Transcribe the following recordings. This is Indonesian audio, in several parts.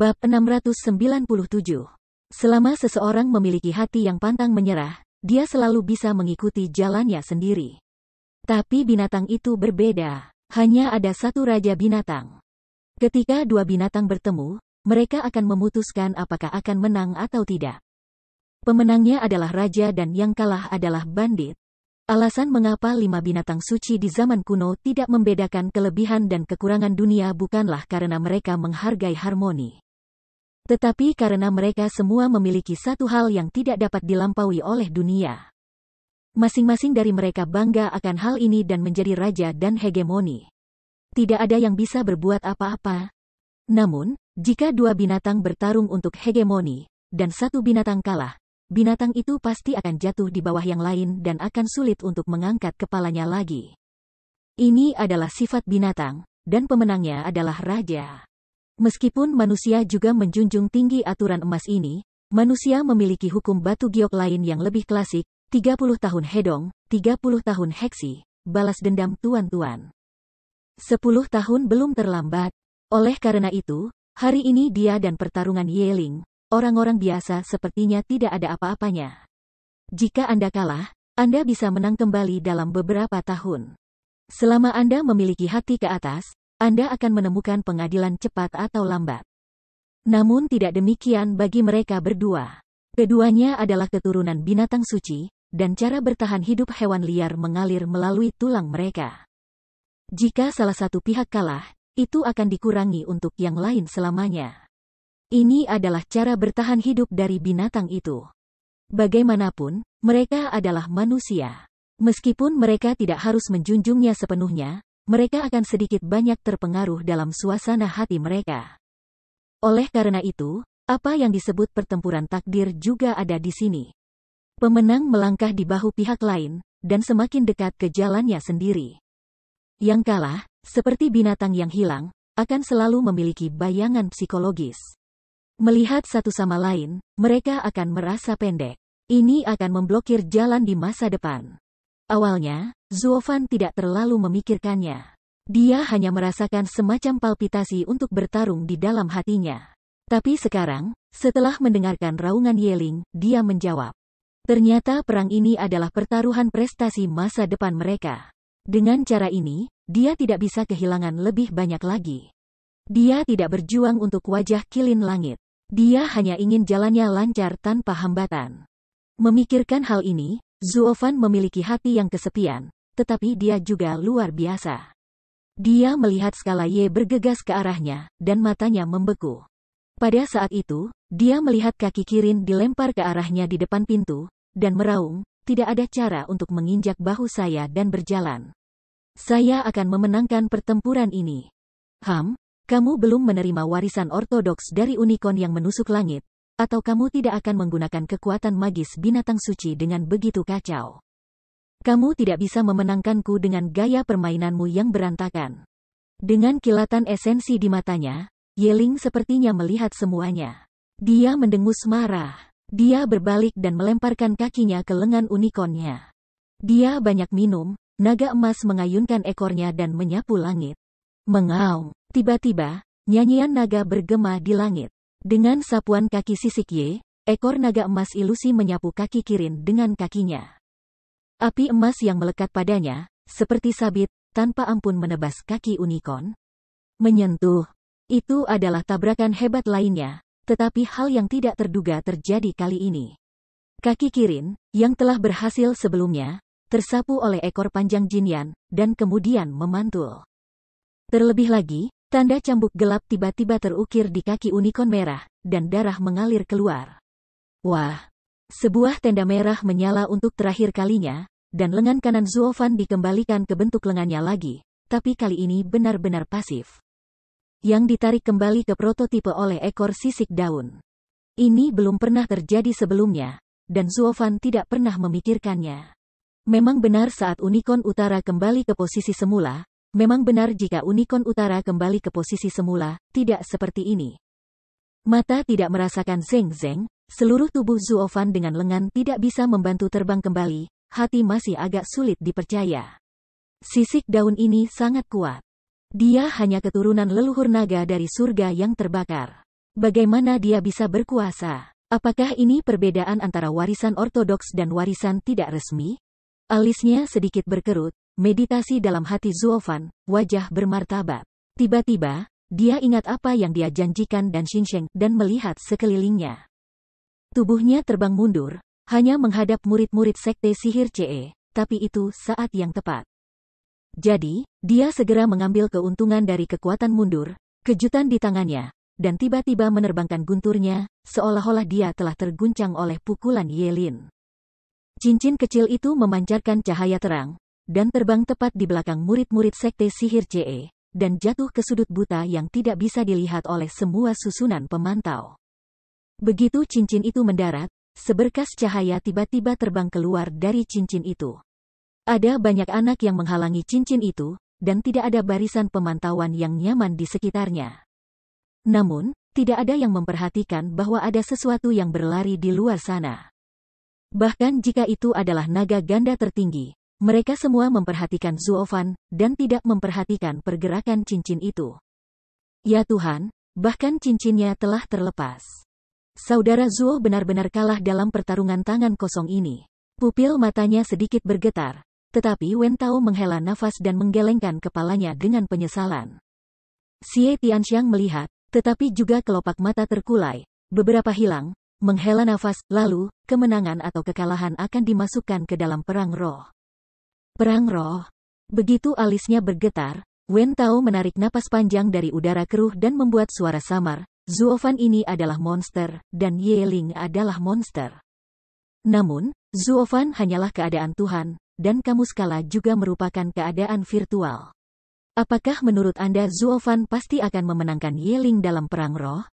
Bab 697 Selama seseorang memiliki hati yang pantang menyerah, dia selalu bisa mengikuti jalannya sendiri. Tapi binatang itu berbeda. Hanya ada satu raja binatang. Ketika dua binatang bertemu, mereka akan memutuskan apakah akan menang atau tidak. Pemenangnya adalah raja dan yang kalah adalah bandit. Alasan mengapa lima binatang suci di zaman kuno tidak membedakan kelebihan dan kekurangan dunia bukanlah karena mereka menghargai harmoni. Tetapi karena mereka semua memiliki satu hal yang tidak dapat dilampaui oleh dunia. Masing-masing dari mereka bangga akan hal ini dan menjadi raja dan hegemoni. Tidak ada yang bisa berbuat apa-apa. Namun, jika dua binatang bertarung untuk hegemoni, dan satu binatang kalah, binatang itu pasti akan jatuh di bawah yang lain dan akan sulit untuk mengangkat kepalanya lagi. Ini adalah sifat binatang, dan pemenangnya adalah raja. Meskipun manusia juga menjunjung tinggi aturan emas ini, manusia memiliki hukum batu giok lain yang lebih klasik, 30 tahun hedong, 30 tahun heksi, balas dendam tuan-tuan. 10 tahun belum terlambat. Oleh karena itu, hari ini dia dan pertarungan Yeling, orang-orang biasa sepertinya tidak ada apa-apanya. Jika Anda kalah, Anda bisa menang kembali dalam beberapa tahun. Selama Anda memiliki hati ke atas, anda akan menemukan pengadilan cepat atau lambat. Namun tidak demikian bagi mereka berdua. Keduanya adalah keturunan binatang suci, dan cara bertahan hidup hewan liar mengalir melalui tulang mereka. Jika salah satu pihak kalah, itu akan dikurangi untuk yang lain selamanya. Ini adalah cara bertahan hidup dari binatang itu. Bagaimanapun, mereka adalah manusia. Meskipun mereka tidak harus menjunjungnya sepenuhnya, mereka akan sedikit banyak terpengaruh dalam suasana hati mereka. Oleh karena itu, apa yang disebut pertempuran takdir juga ada di sini. Pemenang melangkah di bahu pihak lain, dan semakin dekat ke jalannya sendiri. Yang kalah, seperti binatang yang hilang, akan selalu memiliki bayangan psikologis. Melihat satu sama lain, mereka akan merasa pendek. Ini akan memblokir jalan di masa depan. Awalnya, Zuofan tidak terlalu memikirkannya. Dia hanya merasakan semacam palpitasi untuk bertarung di dalam hatinya. Tapi sekarang, setelah mendengarkan raungan Yeling, dia menjawab. Ternyata perang ini adalah pertaruhan prestasi masa depan mereka. Dengan cara ini, dia tidak bisa kehilangan lebih banyak lagi. Dia tidak berjuang untuk wajah kilin langit. Dia hanya ingin jalannya lancar tanpa hambatan. Memikirkan hal ini, Zuofan memiliki hati yang kesepian, tetapi dia juga luar biasa. Dia melihat skala Y bergegas ke arahnya, dan matanya membeku. Pada saat itu, dia melihat kaki Kirin dilempar ke arahnya di depan pintu, dan meraung, tidak ada cara untuk menginjak bahu saya dan berjalan. Saya akan memenangkan pertempuran ini. Ham, kamu belum menerima warisan ortodoks dari unicorn yang menusuk langit, atau kamu tidak akan menggunakan kekuatan magis binatang suci dengan begitu kacau. Kamu tidak bisa memenangkanku dengan gaya permainanmu yang berantakan. Dengan kilatan esensi di matanya, Yeling sepertinya melihat semuanya. Dia mendengus marah. Dia berbalik dan melemparkan kakinya ke lengan unikonnya. Dia banyak minum, naga emas mengayunkan ekornya dan menyapu langit. Mengaum. Tiba-tiba, nyanyian naga bergema di langit. Dengan sapuan kaki sisik ye, ekor naga emas ilusi menyapu kaki Kirin dengan kakinya. Api emas yang melekat padanya, seperti sabit, tanpa ampun menebas kaki unicorn. Menyentuh. Itu adalah tabrakan hebat lainnya, tetapi hal yang tidak terduga terjadi kali ini. Kaki Kirin, yang telah berhasil sebelumnya, tersapu oleh ekor panjang Jinian dan kemudian memantul. Terlebih lagi, Tanda cambuk gelap tiba-tiba terukir di kaki unicorn merah, dan darah mengalir keluar. Wah! Sebuah tenda merah menyala untuk terakhir kalinya, dan lengan kanan Zuofan dikembalikan ke bentuk lengannya lagi, tapi kali ini benar-benar pasif. Yang ditarik kembali ke prototipe oleh ekor sisik daun. Ini belum pernah terjadi sebelumnya, dan Zuofan tidak pernah memikirkannya. Memang benar saat unicorn utara kembali ke posisi semula, Memang benar jika unicorn utara kembali ke posisi semula, tidak seperti ini. Mata tidak merasakan zeng-zeng, seluruh tubuh Zuofan dengan lengan tidak bisa membantu terbang kembali, hati masih agak sulit dipercaya. Sisik daun ini sangat kuat. Dia hanya keturunan leluhur naga dari surga yang terbakar. Bagaimana dia bisa berkuasa? Apakah ini perbedaan antara warisan ortodoks dan warisan tidak resmi? Alisnya sedikit berkerut, Meditasi dalam hati Zuofan, wajah bermartabat. Tiba-tiba, dia ingat apa yang dia janjikan dan Xinsheng dan melihat sekelilingnya. Tubuhnya terbang mundur, hanya menghadap murid-murid sekte sihir CE, tapi itu saat yang tepat. Jadi, dia segera mengambil keuntungan dari kekuatan mundur, kejutan di tangannya, dan tiba-tiba menerbangkan gunturnya, seolah-olah dia telah terguncang oleh pukulan Yelin. Cincin kecil itu memancarkan cahaya terang, dan terbang tepat di belakang murid-murid sekte sihir ce dan jatuh ke sudut buta yang tidak bisa dilihat oleh semua susunan pemantau. Begitu cincin itu mendarat, seberkas cahaya tiba-tiba terbang keluar dari cincin itu. Ada banyak anak yang menghalangi cincin itu, dan tidak ada barisan pemantauan yang nyaman di sekitarnya. Namun, tidak ada yang memperhatikan bahwa ada sesuatu yang berlari di luar sana. Bahkan jika itu adalah naga ganda tertinggi, mereka semua memperhatikan Zuofan, dan tidak memperhatikan pergerakan cincin itu. Ya Tuhan, bahkan cincinnya telah terlepas. Saudara Zuo benar-benar kalah dalam pertarungan tangan kosong ini. Pupil matanya sedikit bergetar, tetapi Wen Tao menghela nafas dan menggelengkan kepalanya dengan penyesalan. Xie Tianxiang melihat, tetapi juga kelopak mata terkulai, beberapa hilang, menghela nafas, lalu, kemenangan atau kekalahan akan dimasukkan ke dalam perang roh. Perang roh. Begitu alisnya bergetar, Wen Tao menarik napas panjang dari udara keruh dan membuat suara samar. Zuofan ini adalah monster, dan Ye Ling adalah monster. Namun, Zuofan hanyalah keadaan Tuhan, dan kamu skala juga merupakan keadaan virtual. Apakah menurut Anda Zuofan pasti akan memenangkan Ye Ling dalam perang roh?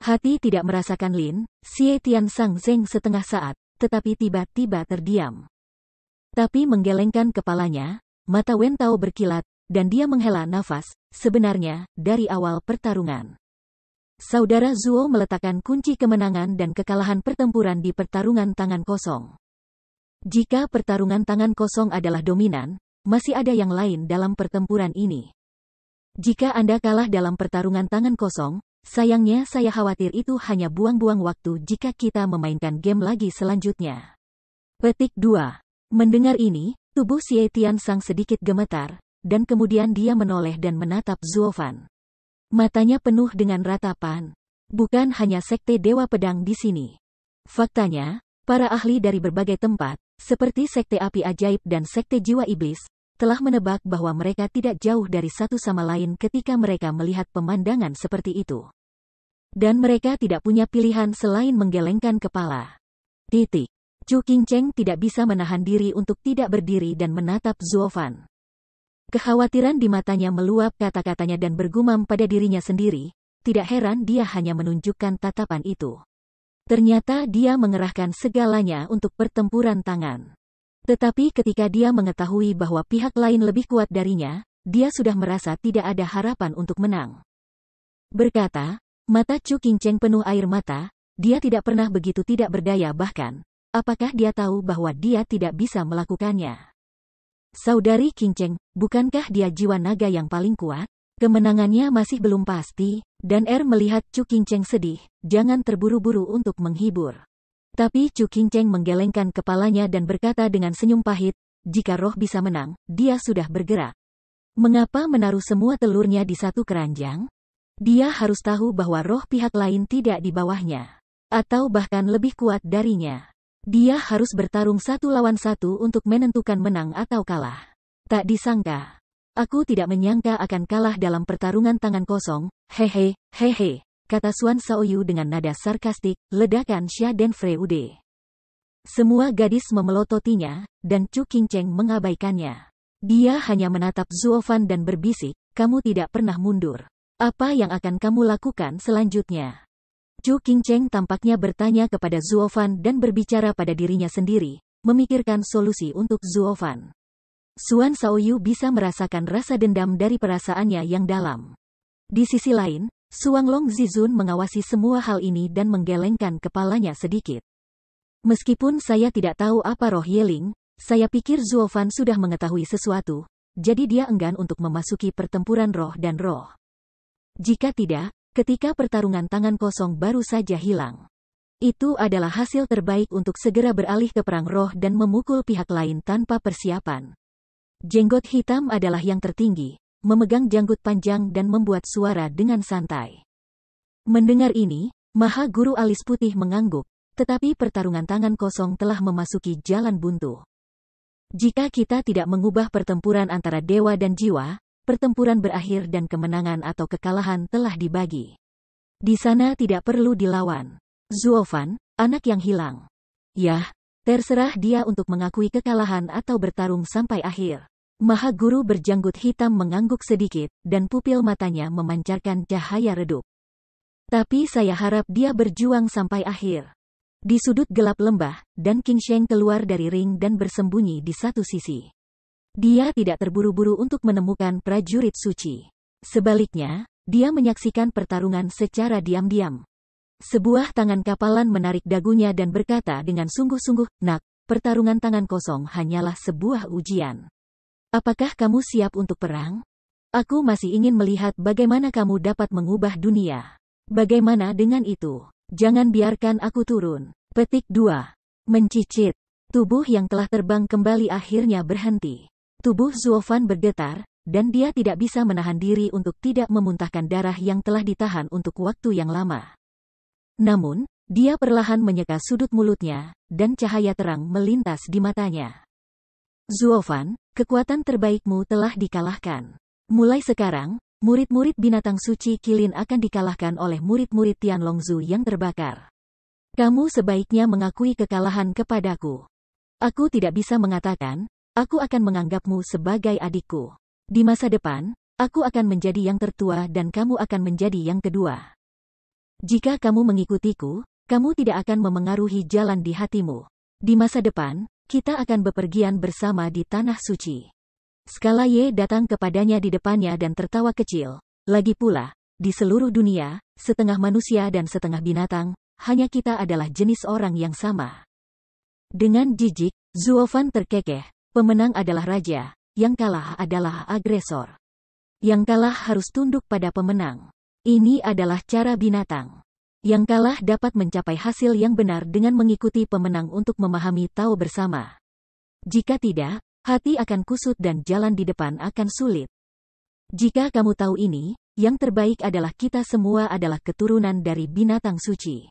Hati tidak merasakan Lin, Xie Tian Sang Zeng setengah saat, tetapi tiba-tiba terdiam. Tapi menggelengkan kepalanya, mata Wentao berkilat, dan dia menghela nafas, sebenarnya, dari awal pertarungan. Saudara Zuo meletakkan kunci kemenangan dan kekalahan pertempuran di pertarungan tangan kosong. Jika pertarungan tangan kosong adalah dominan, masih ada yang lain dalam pertempuran ini. Jika Anda kalah dalam pertarungan tangan kosong, sayangnya saya khawatir itu hanya buang-buang waktu jika kita memainkan game lagi selanjutnya. Petik 2. Mendengar ini, tubuh Xie sang sedikit gemetar, dan kemudian dia menoleh dan menatap Zuofan. Matanya penuh dengan ratapan. Bukan hanya sekte Dewa Pedang di sini. Faktanya, para ahli dari berbagai tempat, seperti sekte api ajaib dan sekte jiwa iblis, telah menebak bahwa mereka tidak jauh dari satu sama lain ketika mereka melihat pemandangan seperti itu. Dan mereka tidak punya pilihan selain menggelengkan kepala. Titik. Chu Cheng tidak bisa menahan diri untuk tidak berdiri dan menatap Fan. Kekhawatiran di matanya meluap kata-katanya dan bergumam pada dirinya sendiri, tidak heran dia hanya menunjukkan tatapan itu. Ternyata dia mengerahkan segalanya untuk pertempuran tangan. Tetapi ketika dia mengetahui bahwa pihak lain lebih kuat darinya, dia sudah merasa tidak ada harapan untuk menang. Berkata, mata Chu Cheng penuh air mata, dia tidak pernah begitu tidak berdaya bahkan, Apakah dia tahu bahwa dia tidak bisa melakukannya? Saudari Kinceng, bukankah dia jiwa naga yang paling kuat? Kemenangannya masih belum pasti, dan Er melihat Chu Kinceng sedih, jangan terburu-buru untuk menghibur. Tapi Chu Kinceng menggelengkan kepalanya dan berkata dengan senyum pahit, jika roh bisa menang, dia sudah bergerak. Mengapa menaruh semua telurnya di satu keranjang? Dia harus tahu bahwa roh pihak lain tidak di bawahnya. Atau bahkan lebih kuat darinya. Dia harus bertarung satu lawan satu untuk menentukan menang atau kalah. Tak disangka. Aku tidak menyangka akan kalah dalam pertarungan tangan kosong, hehe, hehe, kata Suan Saoyu dengan nada sarkastik, ledakan Xia dan Freude. Semua gadis memelototinya, dan Chu Qingcheng mengabaikannya. Dia hanya menatap Zuofan dan berbisik, kamu tidak pernah mundur. Apa yang akan kamu lakukan selanjutnya? Chu King Cheng tampaknya bertanya kepada Fan dan berbicara pada dirinya sendiri, memikirkan solusi untuk Fan. Suan Saoyu bisa merasakan rasa dendam dari perasaannya yang dalam. Di sisi lain, Suang Long Zizun mengawasi semua hal ini dan menggelengkan kepalanya sedikit. Meskipun saya tidak tahu apa roh Yeling, saya pikir Fan sudah mengetahui sesuatu, jadi dia enggan untuk memasuki pertempuran roh dan roh. Jika tidak, Ketika pertarungan tangan kosong baru saja hilang. Itu adalah hasil terbaik untuk segera beralih ke perang roh dan memukul pihak lain tanpa persiapan. Jenggot hitam adalah yang tertinggi, memegang janggut panjang dan membuat suara dengan santai. Mendengar ini, Maha Guru Alis Putih mengangguk, tetapi pertarungan tangan kosong telah memasuki jalan buntu. Jika kita tidak mengubah pertempuran antara dewa dan jiwa, pertempuran berakhir dan kemenangan atau kekalahan telah dibagi. Di sana tidak perlu dilawan. Zuofan, anak yang hilang. Yah, terserah dia untuk mengakui kekalahan atau bertarung sampai akhir. Maha Guru berjanggut hitam mengangguk sedikit, dan pupil matanya memancarkan cahaya redup. Tapi saya harap dia berjuang sampai akhir. Di sudut gelap lembah, dan King Sheng keluar dari ring dan bersembunyi di satu sisi. Dia tidak terburu-buru untuk menemukan prajurit suci. Sebaliknya, dia menyaksikan pertarungan secara diam-diam. Sebuah tangan kapalan menarik dagunya dan berkata dengan sungguh-sungguh, Nak, pertarungan tangan kosong hanyalah sebuah ujian. Apakah kamu siap untuk perang? Aku masih ingin melihat bagaimana kamu dapat mengubah dunia. Bagaimana dengan itu? Jangan biarkan aku turun. Petik 2. Mencicit. Tubuh yang telah terbang kembali akhirnya berhenti. Tubuh Zuofan bergetar, dan dia tidak bisa menahan diri untuk tidak memuntahkan darah yang telah ditahan untuk waktu yang lama. Namun, dia perlahan menyeka sudut mulutnya, dan cahaya terang melintas di matanya. Zuofan, kekuatan terbaikmu telah dikalahkan. Mulai sekarang, murid-murid binatang suci Kilin akan dikalahkan oleh murid-murid Tianlongzu yang terbakar. Kamu sebaiknya mengakui kekalahan kepadaku. Aku tidak bisa mengatakan, Aku akan menganggapmu sebagai adikku. Di masa depan, aku akan menjadi yang tertua dan kamu akan menjadi yang kedua. Jika kamu mengikutiku, kamu tidak akan memengaruhi jalan di hatimu. Di masa depan, kita akan bepergian bersama di Tanah Suci. Skala Ye datang kepadanya di depannya dan tertawa kecil. Lagi pula, di seluruh dunia, setengah manusia dan setengah binatang, hanya kita adalah jenis orang yang sama. Dengan jijik, Zuofan terkekeh, Pemenang adalah raja, yang kalah adalah agresor. Yang kalah harus tunduk pada pemenang. Ini adalah cara binatang. Yang kalah dapat mencapai hasil yang benar dengan mengikuti pemenang untuk memahami tahu bersama. Jika tidak, hati akan kusut dan jalan di depan akan sulit. Jika kamu tahu ini, yang terbaik adalah kita semua adalah keturunan dari binatang suci.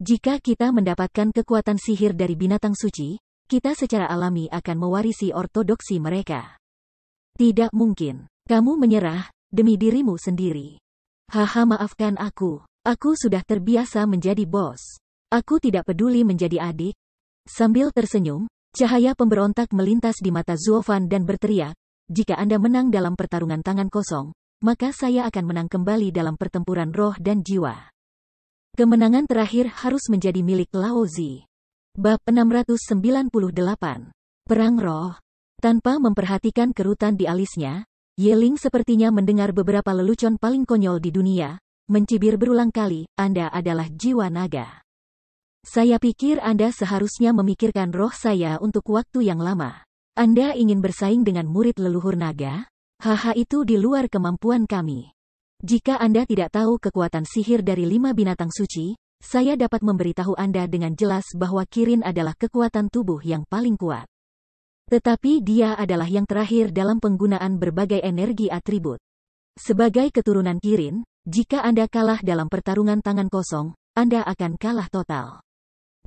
Jika kita mendapatkan kekuatan sihir dari binatang suci, kita secara alami akan mewarisi ortodoksi mereka. Tidak mungkin. Kamu menyerah, demi dirimu sendiri. Haha maafkan aku. Aku sudah terbiasa menjadi bos. Aku tidak peduli menjadi adik. Sambil tersenyum, cahaya pemberontak melintas di mata Zuofan dan berteriak, jika Anda menang dalam pertarungan tangan kosong, maka saya akan menang kembali dalam pertempuran roh dan jiwa. Kemenangan terakhir harus menjadi milik Laozi. Bab 698. Perang Roh. Tanpa memperhatikan kerutan di alisnya, Yeling sepertinya mendengar beberapa lelucon paling konyol di dunia, mencibir berulang kali, Anda adalah jiwa naga. Saya pikir Anda seharusnya memikirkan roh saya untuk waktu yang lama. Anda ingin bersaing dengan murid leluhur naga? Haha itu di luar kemampuan kami. Jika Anda tidak tahu kekuatan sihir dari lima binatang suci, saya dapat memberitahu Anda dengan jelas bahwa kirin adalah kekuatan tubuh yang paling kuat. Tetapi dia adalah yang terakhir dalam penggunaan berbagai energi atribut. Sebagai keturunan kirin, jika Anda kalah dalam pertarungan tangan kosong, Anda akan kalah total.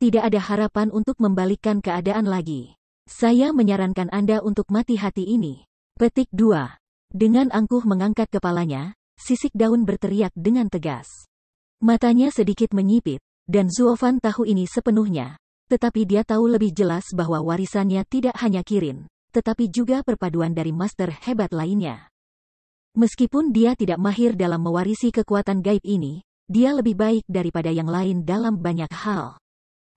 Tidak ada harapan untuk membalikkan keadaan lagi. Saya menyarankan Anda untuk mati hati ini. Petik 2. Dengan angkuh mengangkat kepalanya, sisik daun berteriak dengan tegas. Matanya sedikit menyipit, dan Zuofan tahu ini sepenuhnya. Tetapi dia tahu lebih jelas bahwa warisannya tidak hanya Kirin, tetapi juga perpaduan dari master hebat lainnya. Meskipun dia tidak mahir dalam mewarisi kekuatan gaib ini, dia lebih baik daripada yang lain dalam banyak hal.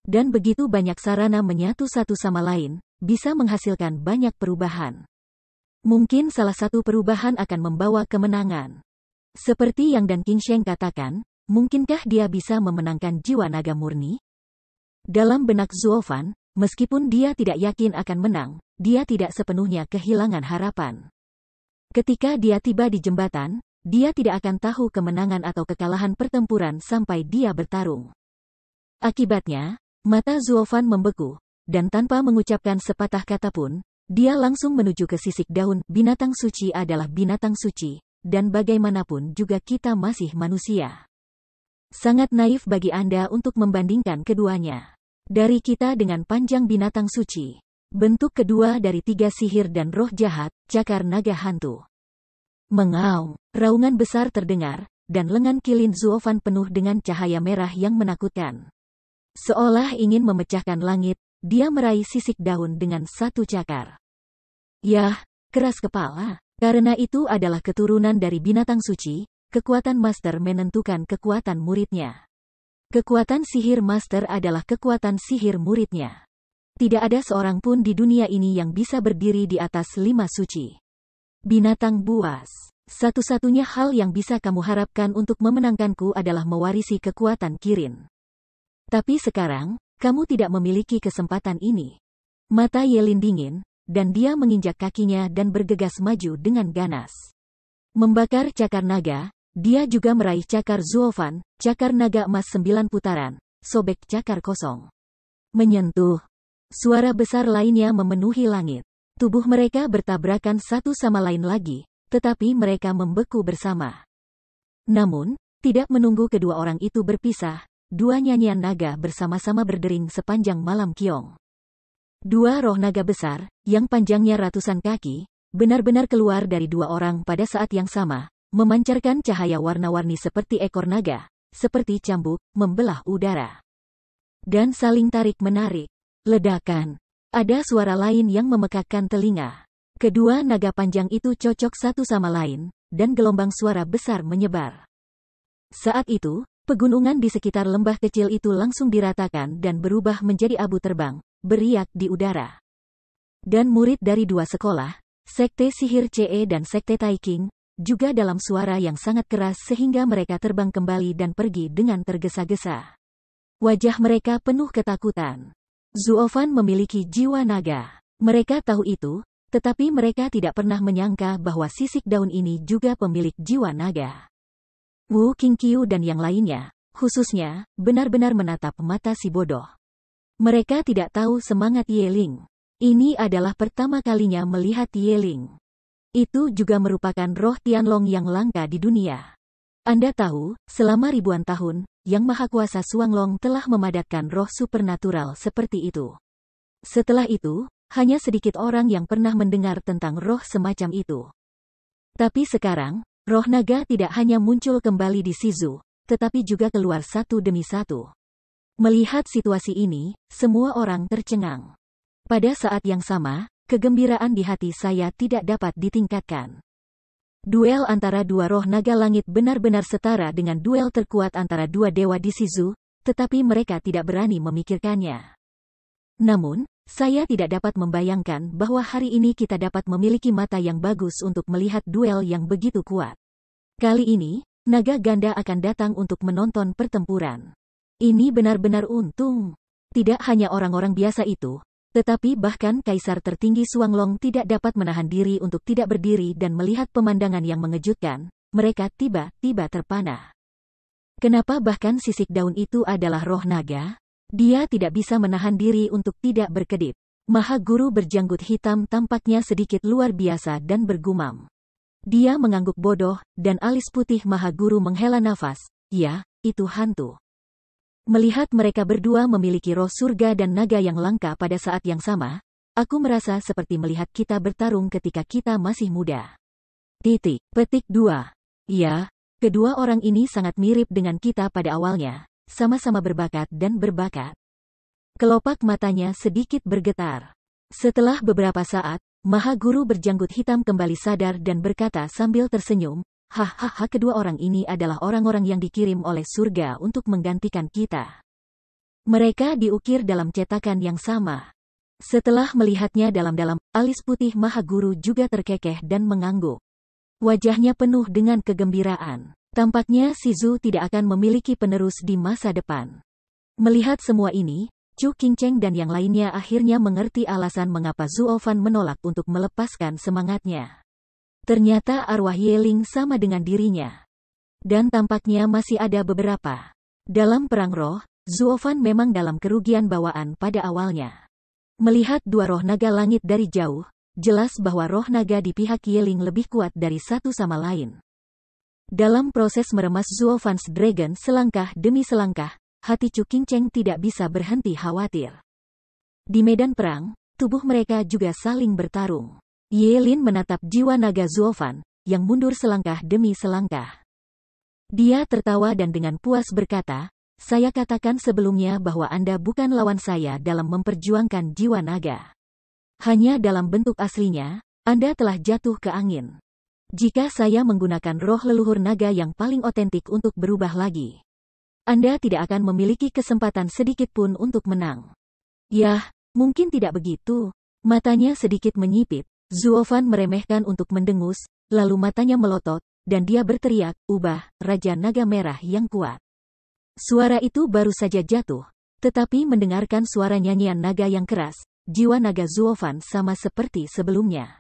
Dan begitu banyak sarana menyatu satu sama lain, bisa menghasilkan banyak perubahan. Mungkin salah satu perubahan akan membawa kemenangan. Seperti yang Dan Sheng katakan, Mungkinkah dia bisa memenangkan jiwa naga murni? Dalam benak Zuofan, meskipun dia tidak yakin akan menang, dia tidak sepenuhnya kehilangan harapan. Ketika dia tiba di jembatan, dia tidak akan tahu kemenangan atau kekalahan pertempuran sampai dia bertarung. Akibatnya, mata Zuofan membeku, dan tanpa mengucapkan sepatah kata pun, dia langsung menuju ke sisik daun. Binatang suci adalah binatang suci, dan bagaimanapun juga kita masih manusia. Sangat naif bagi Anda untuk membandingkan keduanya. Dari kita dengan panjang binatang suci. Bentuk kedua dari tiga sihir dan roh jahat, cakar naga hantu. Mengaum, raungan besar terdengar, dan lengan kilin Zuofan penuh dengan cahaya merah yang menakutkan. Seolah ingin memecahkan langit, dia meraih sisik daun dengan satu cakar. Yah, keras kepala, karena itu adalah keturunan dari binatang suci, kekuatan master menentukan kekuatan muridnya. Kekuatan sihir master adalah kekuatan sihir muridnya. Tidak ada seorang pun di dunia ini yang bisa berdiri di atas lima suci. Binatang buas. Satu-satunya hal yang bisa kamu harapkan untuk memenangkanku adalah mewarisi kekuatan Kirin. Tapi sekarang, kamu tidak memiliki kesempatan ini. Mata Yelin dingin, dan dia menginjak kakinya dan bergegas maju dengan ganas. Membakar cakar naga, dia juga meraih cakar Zuofan, cakar naga emas sembilan putaran, sobek cakar kosong. Menyentuh. Suara besar lainnya memenuhi langit. Tubuh mereka bertabrakan satu sama lain lagi, tetapi mereka membeku bersama. Namun, tidak menunggu kedua orang itu berpisah, dua nyanyian naga bersama-sama berdering sepanjang malam kiong. Dua roh naga besar, yang panjangnya ratusan kaki, benar-benar keluar dari dua orang pada saat yang sama, memancarkan cahaya warna-warni seperti ekor naga, seperti cambuk, membelah udara. Dan saling tarik-menarik, ledakan. Ada suara lain yang memekakkan telinga. Kedua naga panjang itu cocok satu sama lain, dan gelombang suara besar menyebar. Saat itu, pegunungan di sekitar lembah kecil itu langsung diratakan dan berubah menjadi abu terbang, beriak di udara. Dan murid dari dua sekolah, Sekte Sihir CE dan Sekte Taiking, juga dalam suara yang sangat keras sehingga mereka terbang kembali dan pergi dengan tergesa-gesa. Wajah mereka penuh ketakutan. Zuofan memiliki jiwa naga. Mereka tahu itu, tetapi mereka tidak pernah menyangka bahwa sisik daun ini juga pemilik jiwa naga. Wu Qingqiu dan yang lainnya, khususnya, benar-benar menatap mata si bodoh. Mereka tidak tahu semangat Yeling. Ini adalah pertama kalinya melihat Yeling. Itu juga merupakan roh Tianlong yang langka di dunia. Anda tahu, selama ribuan tahun, Yang Maha Kuasa Suanglong telah memadatkan roh supernatural seperti itu. Setelah itu, hanya sedikit orang yang pernah mendengar tentang roh semacam itu. Tapi sekarang, roh naga tidak hanya muncul kembali di Sizu, tetapi juga keluar satu demi satu. Melihat situasi ini, semua orang tercengang. Pada saat yang sama, kegembiraan di hati saya tidak dapat ditingkatkan. Duel antara dua roh naga langit benar-benar setara dengan duel terkuat antara dua dewa di Sizu, tetapi mereka tidak berani memikirkannya. Namun, saya tidak dapat membayangkan bahwa hari ini kita dapat memiliki mata yang bagus untuk melihat duel yang begitu kuat. Kali ini, naga ganda akan datang untuk menonton pertempuran. Ini benar-benar untung. Tidak hanya orang-orang biasa itu, tetapi bahkan kaisar tertinggi Suanglong tidak dapat menahan diri untuk tidak berdiri dan melihat pemandangan yang mengejutkan. Mereka tiba-tiba terpana. Kenapa bahkan sisik daun itu adalah roh naga? Dia tidak bisa menahan diri untuk tidak berkedip. Maha Guru berjanggut hitam tampaknya sedikit luar biasa dan bergumam. Dia mengangguk bodoh, dan alis putih Maha Guru menghela nafas. Ya, itu hantu. Melihat mereka berdua memiliki roh surga dan naga yang langka pada saat yang sama, aku merasa seperti melihat kita bertarung ketika kita masih muda. Titik. Petik 2. Ya, kedua orang ini sangat mirip dengan kita pada awalnya, sama-sama berbakat dan berbakat. Kelopak matanya sedikit bergetar. Setelah beberapa saat, Maha Guru berjanggut hitam kembali sadar dan berkata sambil tersenyum, Hahaha kedua orang ini adalah orang-orang yang dikirim oleh surga untuk menggantikan kita. Mereka diukir dalam cetakan yang sama. Setelah melihatnya dalam-dalam, alis putih maha guru juga terkekeh dan mengangguk. Wajahnya penuh dengan kegembiraan. Tampaknya Sizu tidak akan memiliki penerus di masa depan. Melihat semua ini, Chu Qingcheng dan yang lainnya akhirnya mengerti alasan mengapa Zuofan menolak untuk melepaskan semangatnya. Ternyata arwah Yeling sama dengan dirinya. Dan tampaknya masih ada beberapa. Dalam perang roh, Zuofan memang dalam kerugian bawaan pada awalnya. Melihat dua roh naga langit dari jauh, jelas bahwa roh naga di pihak Yeling lebih kuat dari satu sama lain. Dalam proses meremas Zuofan's Dragon selangkah demi selangkah, hati Chu Cheng tidak bisa berhenti khawatir. Di medan perang, tubuh mereka juga saling bertarung. Yelin menatap jiwa naga Zuofan, yang mundur selangkah demi selangkah. Dia tertawa dan dengan puas berkata, saya katakan sebelumnya bahwa Anda bukan lawan saya dalam memperjuangkan jiwa naga. Hanya dalam bentuk aslinya, Anda telah jatuh ke angin. Jika saya menggunakan roh leluhur naga yang paling otentik untuk berubah lagi, Anda tidak akan memiliki kesempatan sedikit pun untuk menang. Yah, mungkin tidak begitu. Matanya sedikit menyipit, Zuofan meremehkan untuk mendengus, lalu matanya melotot, dan dia berteriak, Ubah, Raja Naga Merah yang kuat. Suara itu baru saja jatuh, tetapi mendengarkan suara nyanyian naga yang keras, jiwa naga Zuofan sama seperti sebelumnya.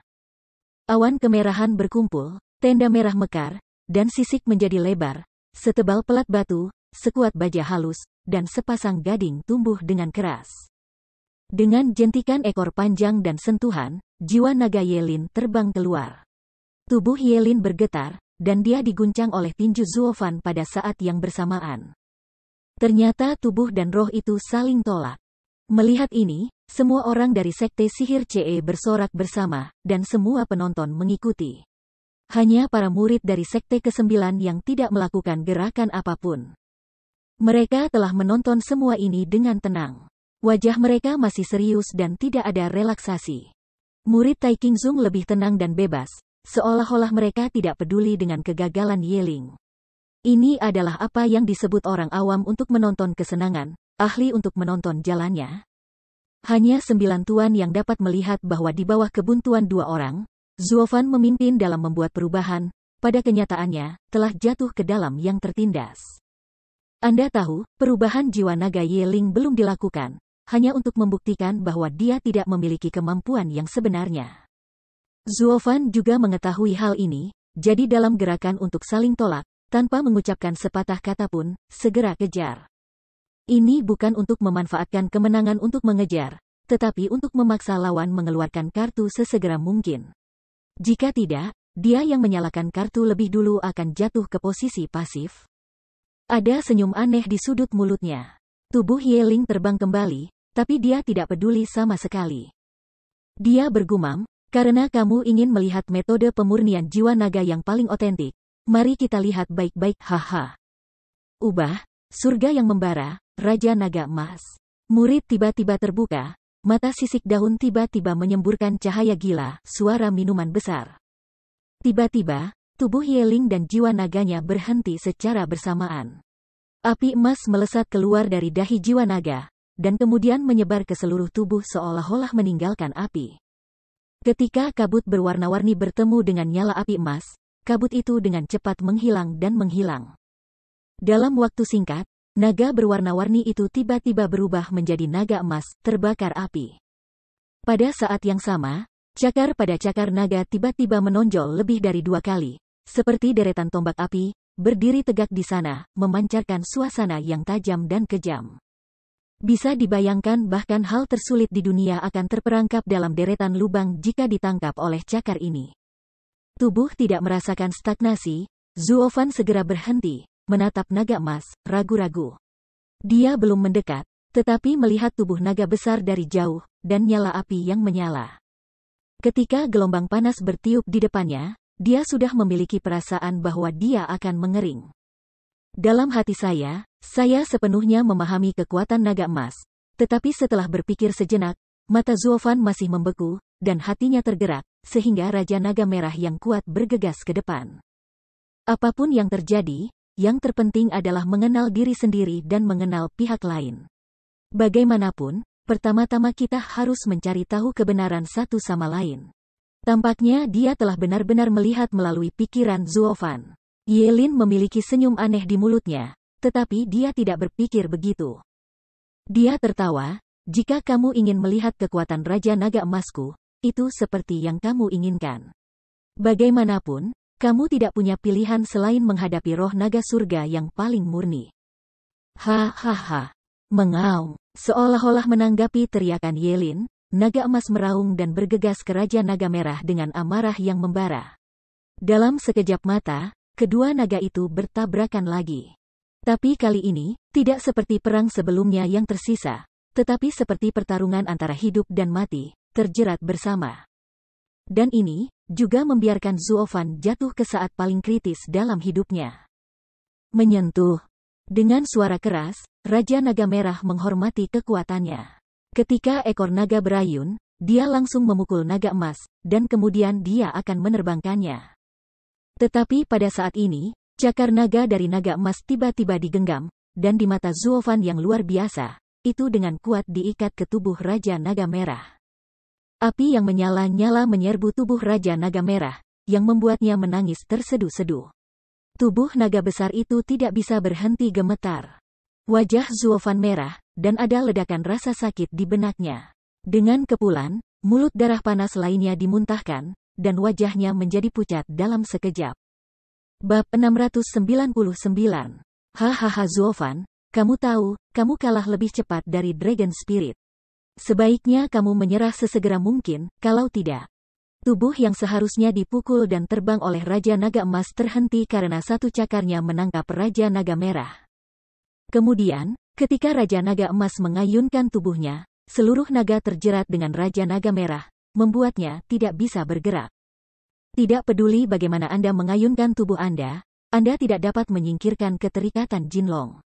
Awan kemerahan berkumpul, tenda merah mekar, dan sisik menjadi lebar, setebal pelat batu, sekuat baja halus, dan sepasang gading tumbuh dengan keras. Dengan jentikan ekor panjang dan sentuhan, Jiwa naga Yelin terbang keluar. Tubuh Yelin bergetar, dan dia diguncang oleh tinju Zuofan pada saat yang bersamaan. Ternyata tubuh dan roh itu saling tolak. Melihat ini, semua orang dari sekte sihir CE bersorak bersama, dan semua penonton mengikuti. Hanya para murid dari sekte ke-9 yang tidak melakukan gerakan apapun. Mereka telah menonton semua ini dengan tenang. Wajah mereka masih serius dan tidak ada relaksasi. Murid Tai Zung lebih tenang dan bebas, seolah-olah mereka tidak peduli dengan kegagalan Yeling. Ini adalah apa yang disebut orang awam untuk menonton kesenangan, ahli untuk menonton jalannya. Hanya sembilan tuan yang dapat melihat bahwa di bawah kebuntuan dua orang, Zuofan memimpin dalam membuat perubahan, pada kenyataannya, telah jatuh ke dalam yang tertindas. Anda tahu, perubahan jiwa naga Yeling belum dilakukan, hanya untuk membuktikan bahwa dia tidak memiliki kemampuan yang sebenarnya. Zuofan juga mengetahui hal ini, jadi dalam gerakan untuk saling tolak, tanpa mengucapkan sepatah kata pun, segera kejar. Ini bukan untuk memanfaatkan kemenangan untuk mengejar, tetapi untuk memaksa lawan mengeluarkan kartu sesegera mungkin. Jika tidak, dia yang menyalakan kartu lebih dulu akan jatuh ke posisi pasif. Ada senyum aneh di sudut mulutnya. Tubuh Yeling terbang kembali, tapi dia tidak peduli sama sekali. Dia bergumam, karena kamu ingin melihat metode pemurnian jiwa naga yang paling otentik. Mari kita lihat baik-baik, haha. Ubah, surga yang membara, Raja Naga Emas. Murid tiba-tiba terbuka, mata sisik daun tiba-tiba menyemburkan cahaya gila, suara minuman besar. Tiba-tiba, tubuh Yeling dan jiwa naganya berhenti secara bersamaan. Api emas melesat keluar dari dahi jiwa naga, dan kemudian menyebar ke seluruh tubuh seolah-olah meninggalkan api. Ketika kabut berwarna-warni bertemu dengan nyala api emas, kabut itu dengan cepat menghilang dan menghilang. Dalam waktu singkat, naga berwarna-warni itu tiba-tiba berubah menjadi naga emas, terbakar api. Pada saat yang sama, cakar pada cakar naga tiba-tiba menonjol lebih dari dua kali, seperti deretan tombak api, berdiri tegak di sana, memancarkan suasana yang tajam dan kejam. Bisa dibayangkan bahkan hal tersulit di dunia akan terperangkap dalam deretan lubang jika ditangkap oleh cakar ini. Tubuh tidak merasakan stagnasi, Zuofan segera berhenti, menatap naga emas, ragu-ragu. Dia belum mendekat, tetapi melihat tubuh naga besar dari jauh, dan nyala api yang menyala. Ketika gelombang panas bertiup di depannya, dia sudah memiliki perasaan bahwa dia akan mengering. Dalam hati saya, saya sepenuhnya memahami kekuatan naga emas. Tetapi setelah berpikir sejenak, mata Zuofan masih membeku, dan hatinya tergerak, sehingga Raja Naga Merah yang kuat bergegas ke depan. Apapun yang terjadi, yang terpenting adalah mengenal diri sendiri dan mengenal pihak lain. Bagaimanapun, pertama-tama kita harus mencari tahu kebenaran satu sama lain. Tampaknya dia telah benar-benar melihat melalui pikiran Zuofan. Yelin memiliki senyum aneh di mulutnya, tetapi dia tidak berpikir begitu. Dia tertawa, jika kamu ingin melihat kekuatan Raja Naga Emasku, itu seperti yang kamu inginkan. Bagaimanapun, kamu tidak punya pilihan selain menghadapi roh naga surga yang paling murni. Hahaha, mengaum, seolah-olah menanggapi teriakan Yelin, naga emas meraung dan bergegas ke Raja Naga Merah dengan amarah yang membara. Dalam sekejap mata, kedua naga itu bertabrakan lagi. Tapi kali ini, tidak seperti perang sebelumnya yang tersisa, tetapi seperti pertarungan antara hidup dan mati, terjerat bersama. Dan ini, juga membiarkan Zuofan jatuh ke saat paling kritis dalam hidupnya. Menyentuh. Dengan suara keras, Raja Naga Merah menghormati kekuatannya. Ketika ekor naga berayun, dia langsung memukul naga emas, dan kemudian dia akan menerbangkannya. Tetapi pada saat ini, cakar naga dari naga emas tiba-tiba digenggam, dan di mata Zuofan yang luar biasa, itu dengan kuat diikat ke tubuh Raja Naga Merah. Api yang menyala-nyala menyerbu tubuh Raja Naga Merah, yang membuatnya menangis terseduh-seduh. Tubuh naga besar itu tidak bisa berhenti gemetar. Wajah Zuofan merah, dan ada ledakan rasa sakit di benaknya. Dengan kepulan, mulut darah panas lainnya dimuntahkan, dan wajahnya menjadi pucat dalam sekejap. Bab 699 Hahaha Zofan, kamu tahu, kamu kalah lebih cepat dari Dragon Spirit. Sebaiknya kamu menyerah sesegera mungkin, kalau tidak. Tubuh yang seharusnya dipukul dan terbang oleh Raja Naga Emas terhenti karena satu cakarnya menangkap Raja Naga Merah. Kemudian, ketika Raja Naga Emas mengayunkan tubuhnya, seluruh naga terjerat dengan Raja Naga Merah, membuatnya tidak bisa bergerak. Tidak peduli bagaimana Anda mengayunkan tubuh Anda, Anda tidak dapat menyingkirkan keterikatan Jinlong.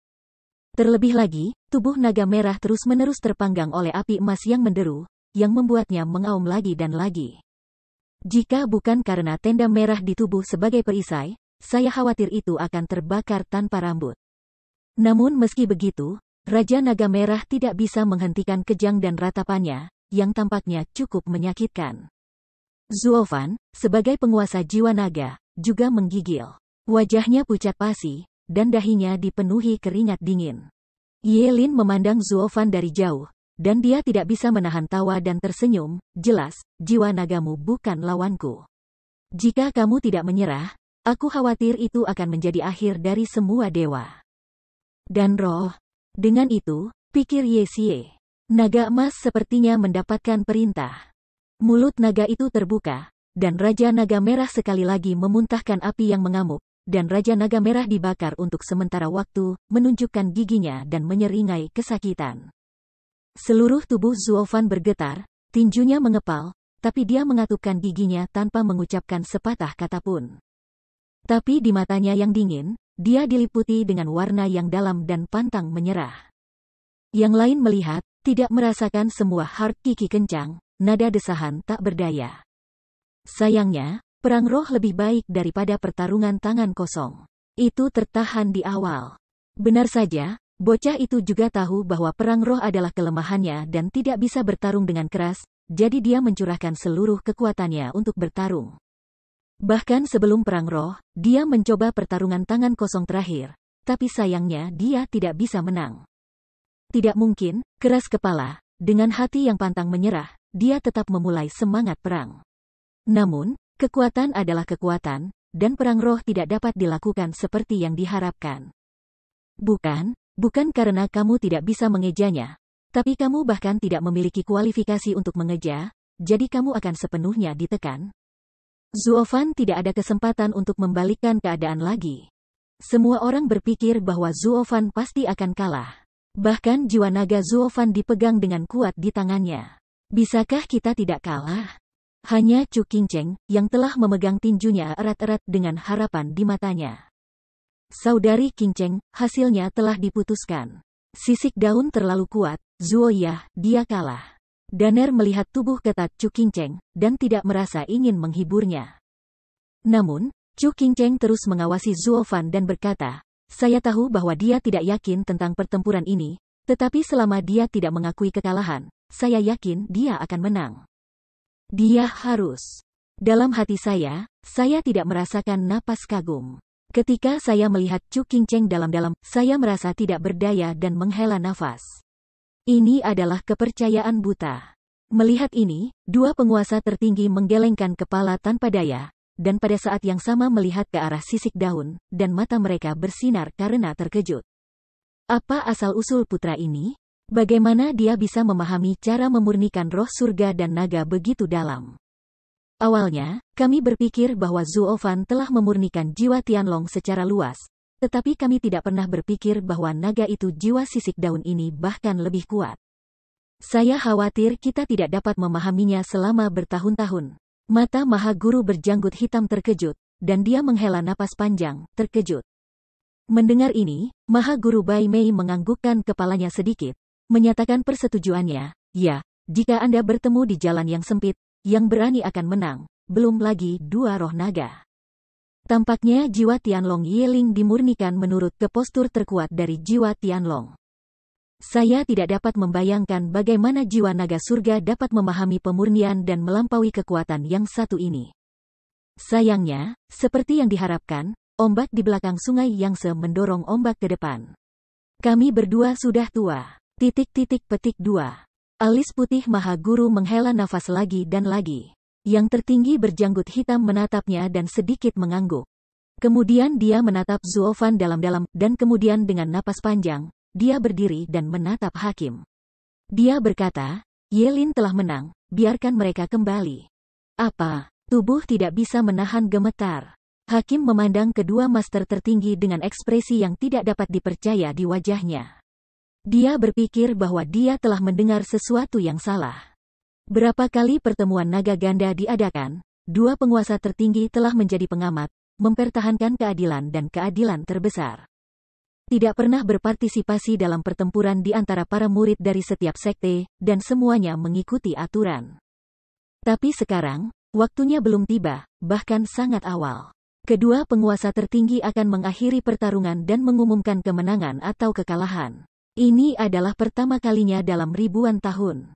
Terlebih lagi, tubuh naga merah terus-menerus terpanggang oleh api emas yang menderu, yang membuatnya mengaum lagi dan lagi. Jika bukan karena tenda merah di tubuh sebagai perisai, saya khawatir itu akan terbakar tanpa rambut. Namun meski begitu, Raja Naga Merah tidak bisa menghentikan kejang dan ratapannya, yang tampaknya cukup menyakitkan. Zuofan, sebagai penguasa jiwa naga, juga menggigil. Wajahnya pucat pasi, dan dahinya dipenuhi keringat dingin. Yelin memandang Zuofan dari jauh, dan dia tidak bisa menahan tawa dan tersenyum, jelas, jiwa nagamu bukan lawanku. Jika kamu tidak menyerah, aku khawatir itu akan menjadi akhir dari semua dewa. Dan roh, dengan itu, pikir Yesie. Naga emas sepertinya mendapatkan perintah. Mulut naga itu terbuka, dan Raja Naga Merah sekali lagi memuntahkan api yang mengamuk, dan Raja Naga Merah dibakar untuk sementara waktu, menunjukkan giginya dan menyeringai kesakitan. Seluruh tubuh Zuofan bergetar, tinjunya mengepal, tapi dia mengatupkan giginya tanpa mengucapkan sepatah kata pun. Tapi di matanya yang dingin, dia diliputi dengan warna yang dalam dan pantang menyerah. Yang lain melihat, tidak merasakan semua hard kiki kencang, nada desahan tak berdaya. Sayangnya, perang roh lebih baik daripada pertarungan tangan kosong. Itu tertahan di awal. Benar saja, bocah itu juga tahu bahwa perang roh adalah kelemahannya dan tidak bisa bertarung dengan keras, jadi dia mencurahkan seluruh kekuatannya untuk bertarung. Bahkan sebelum perang roh, dia mencoba pertarungan tangan kosong terakhir, tapi sayangnya dia tidak bisa menang. Tidak mungkin, keras kepala, dengan hati yang pantang menyerah, dia tetap memulai semangat perang. Namun, kekuatan adalah kekuatan, dan perang roh tidak dapat dilakukan seperti yang diharapkan. Bukan, bukan karena kamu tidak bisa mengejanya, tapi kamu bahkan tidak memiliki kualifikasi untuk mengeja, jadi kamu akan sepenuhnya ditekan. Zuofan tidak ada kesempatan untuk membalikkan keadaan lagi. Semua orang berpikir bahwa Zuofan pasti akan kalah. Bahkan jiwa naga Zuofan dipegang dengan kuat di tangannya. Bisakah kita tidak kalah? Hanya Chu Qingcheng, yang telah memegang tinjunya erat-erat dengan harapan di matanya. Saudari Qingcheng, hasilnya telah diputuskan. Sisik daun terlalu kuat, Zuoyah, dia kalah. Daner melihat tubuh ketat Chu Qingcheng, dan tidak merasa ingin menghiburnya. Namun, Chu Qingcheng terus mengawasi Zuofan dan berkata, saya tahu bahwa dia tidak yakin tentang pertempuran ini, tetapi selama dia tidak mengakui kekalahan, saya yakin dia akan menang. Dia harus. Dalam hati saya, saya tidak merasakan napas kagum. Ketika saya melihat Chu King Cheng dalam-dalam, saya merasa tidak berdaya dan menghela nafas. Ini adalah kepercayaan buta. Melihat ini, dua penguasa tertinggi menggelengkan kepala tanpa daya, dan pada saat yang sama melihat ke arah sisik daun, dan mata mereka bersinar karena terkejut. Apa asal-usul putra ini? Bagaimana dia bisa memahami cara memurnikan roh surga dan naga begitu dalam? Awalnya, kami berpikir bahwa Zuofan telah memurnikan jiwa Tianlong secara luas, tetapi kami tidak pernah berpikir bahwa naga itu jiwa sisik daun ini bahkan lebih kuat. Saya khawatir kita tidak dapat memahaminya selama bertahun-tahun. Mata Maha Guru berjanggut hitam terkejut, dan dia menghela napas panjang, terkejut. Mendengar ini, Maha Guru Bai Mei menganggukkan kepalanya sedikit, menyatakan persetujuannya, ya, jika Anda bertemu di jalan yang sempit, yang berani akan menang, belum lagi dua roh naga. Tampaknya jiwa Tianlong Yeling dimurnikan menurut ke postur terkuat dari jiwa Tianlong. Saya tidak dapat membayangkan bagaimana jiwa naga surga dapat memahami pemurnian dan melampaui kekuatan yang satu ini. Sayangnya, seperti yang diharapkan, ombak di belakang sungai yang se mendorong ombak ke depan. Kami berdua sudah tua. Titik-titik petik dua. Alis putih maha guru menghela nafas lagi dan lagi. Yang tertinggi berjanggut hitam menatapnya dan sedikit mengangguk. Kemudian dia menatap Zuofan dalam-dalam, dan kemudian dengan napas panjang, dia berdiri dan menatap hakim. Dia berkata, Yelin telah menang, biarkan mereka kembali. Apa? Tubuh tidak bisa menahan gemetar. Hakim memandang kedua master tertinggi dengan ekspresi yang tidak dapat dipercaya di wajahnya. Dia berpikir bahwa dia telah mendengar sesuatu yang salah. Berapa kali pertemuan naga ganda diadakan, dua penguasa tertinggi telah menjadi pengamat, mempertahankan keadilan dan keadilan terbesar tidak pernah berpartisipasi dalam pertempuran di antara para murid dari setiap sekte, dan semuanya mengikuti aturan. Tapi sekarang, waktunya belum tiba, bahkan sangat awal. Kedua penguasa tertinggi akan mengakhiri pertarungan dan mengumumkan kemenangan atau kekalahan. Ini adalah pertama kalinya dalam ribuan tahun.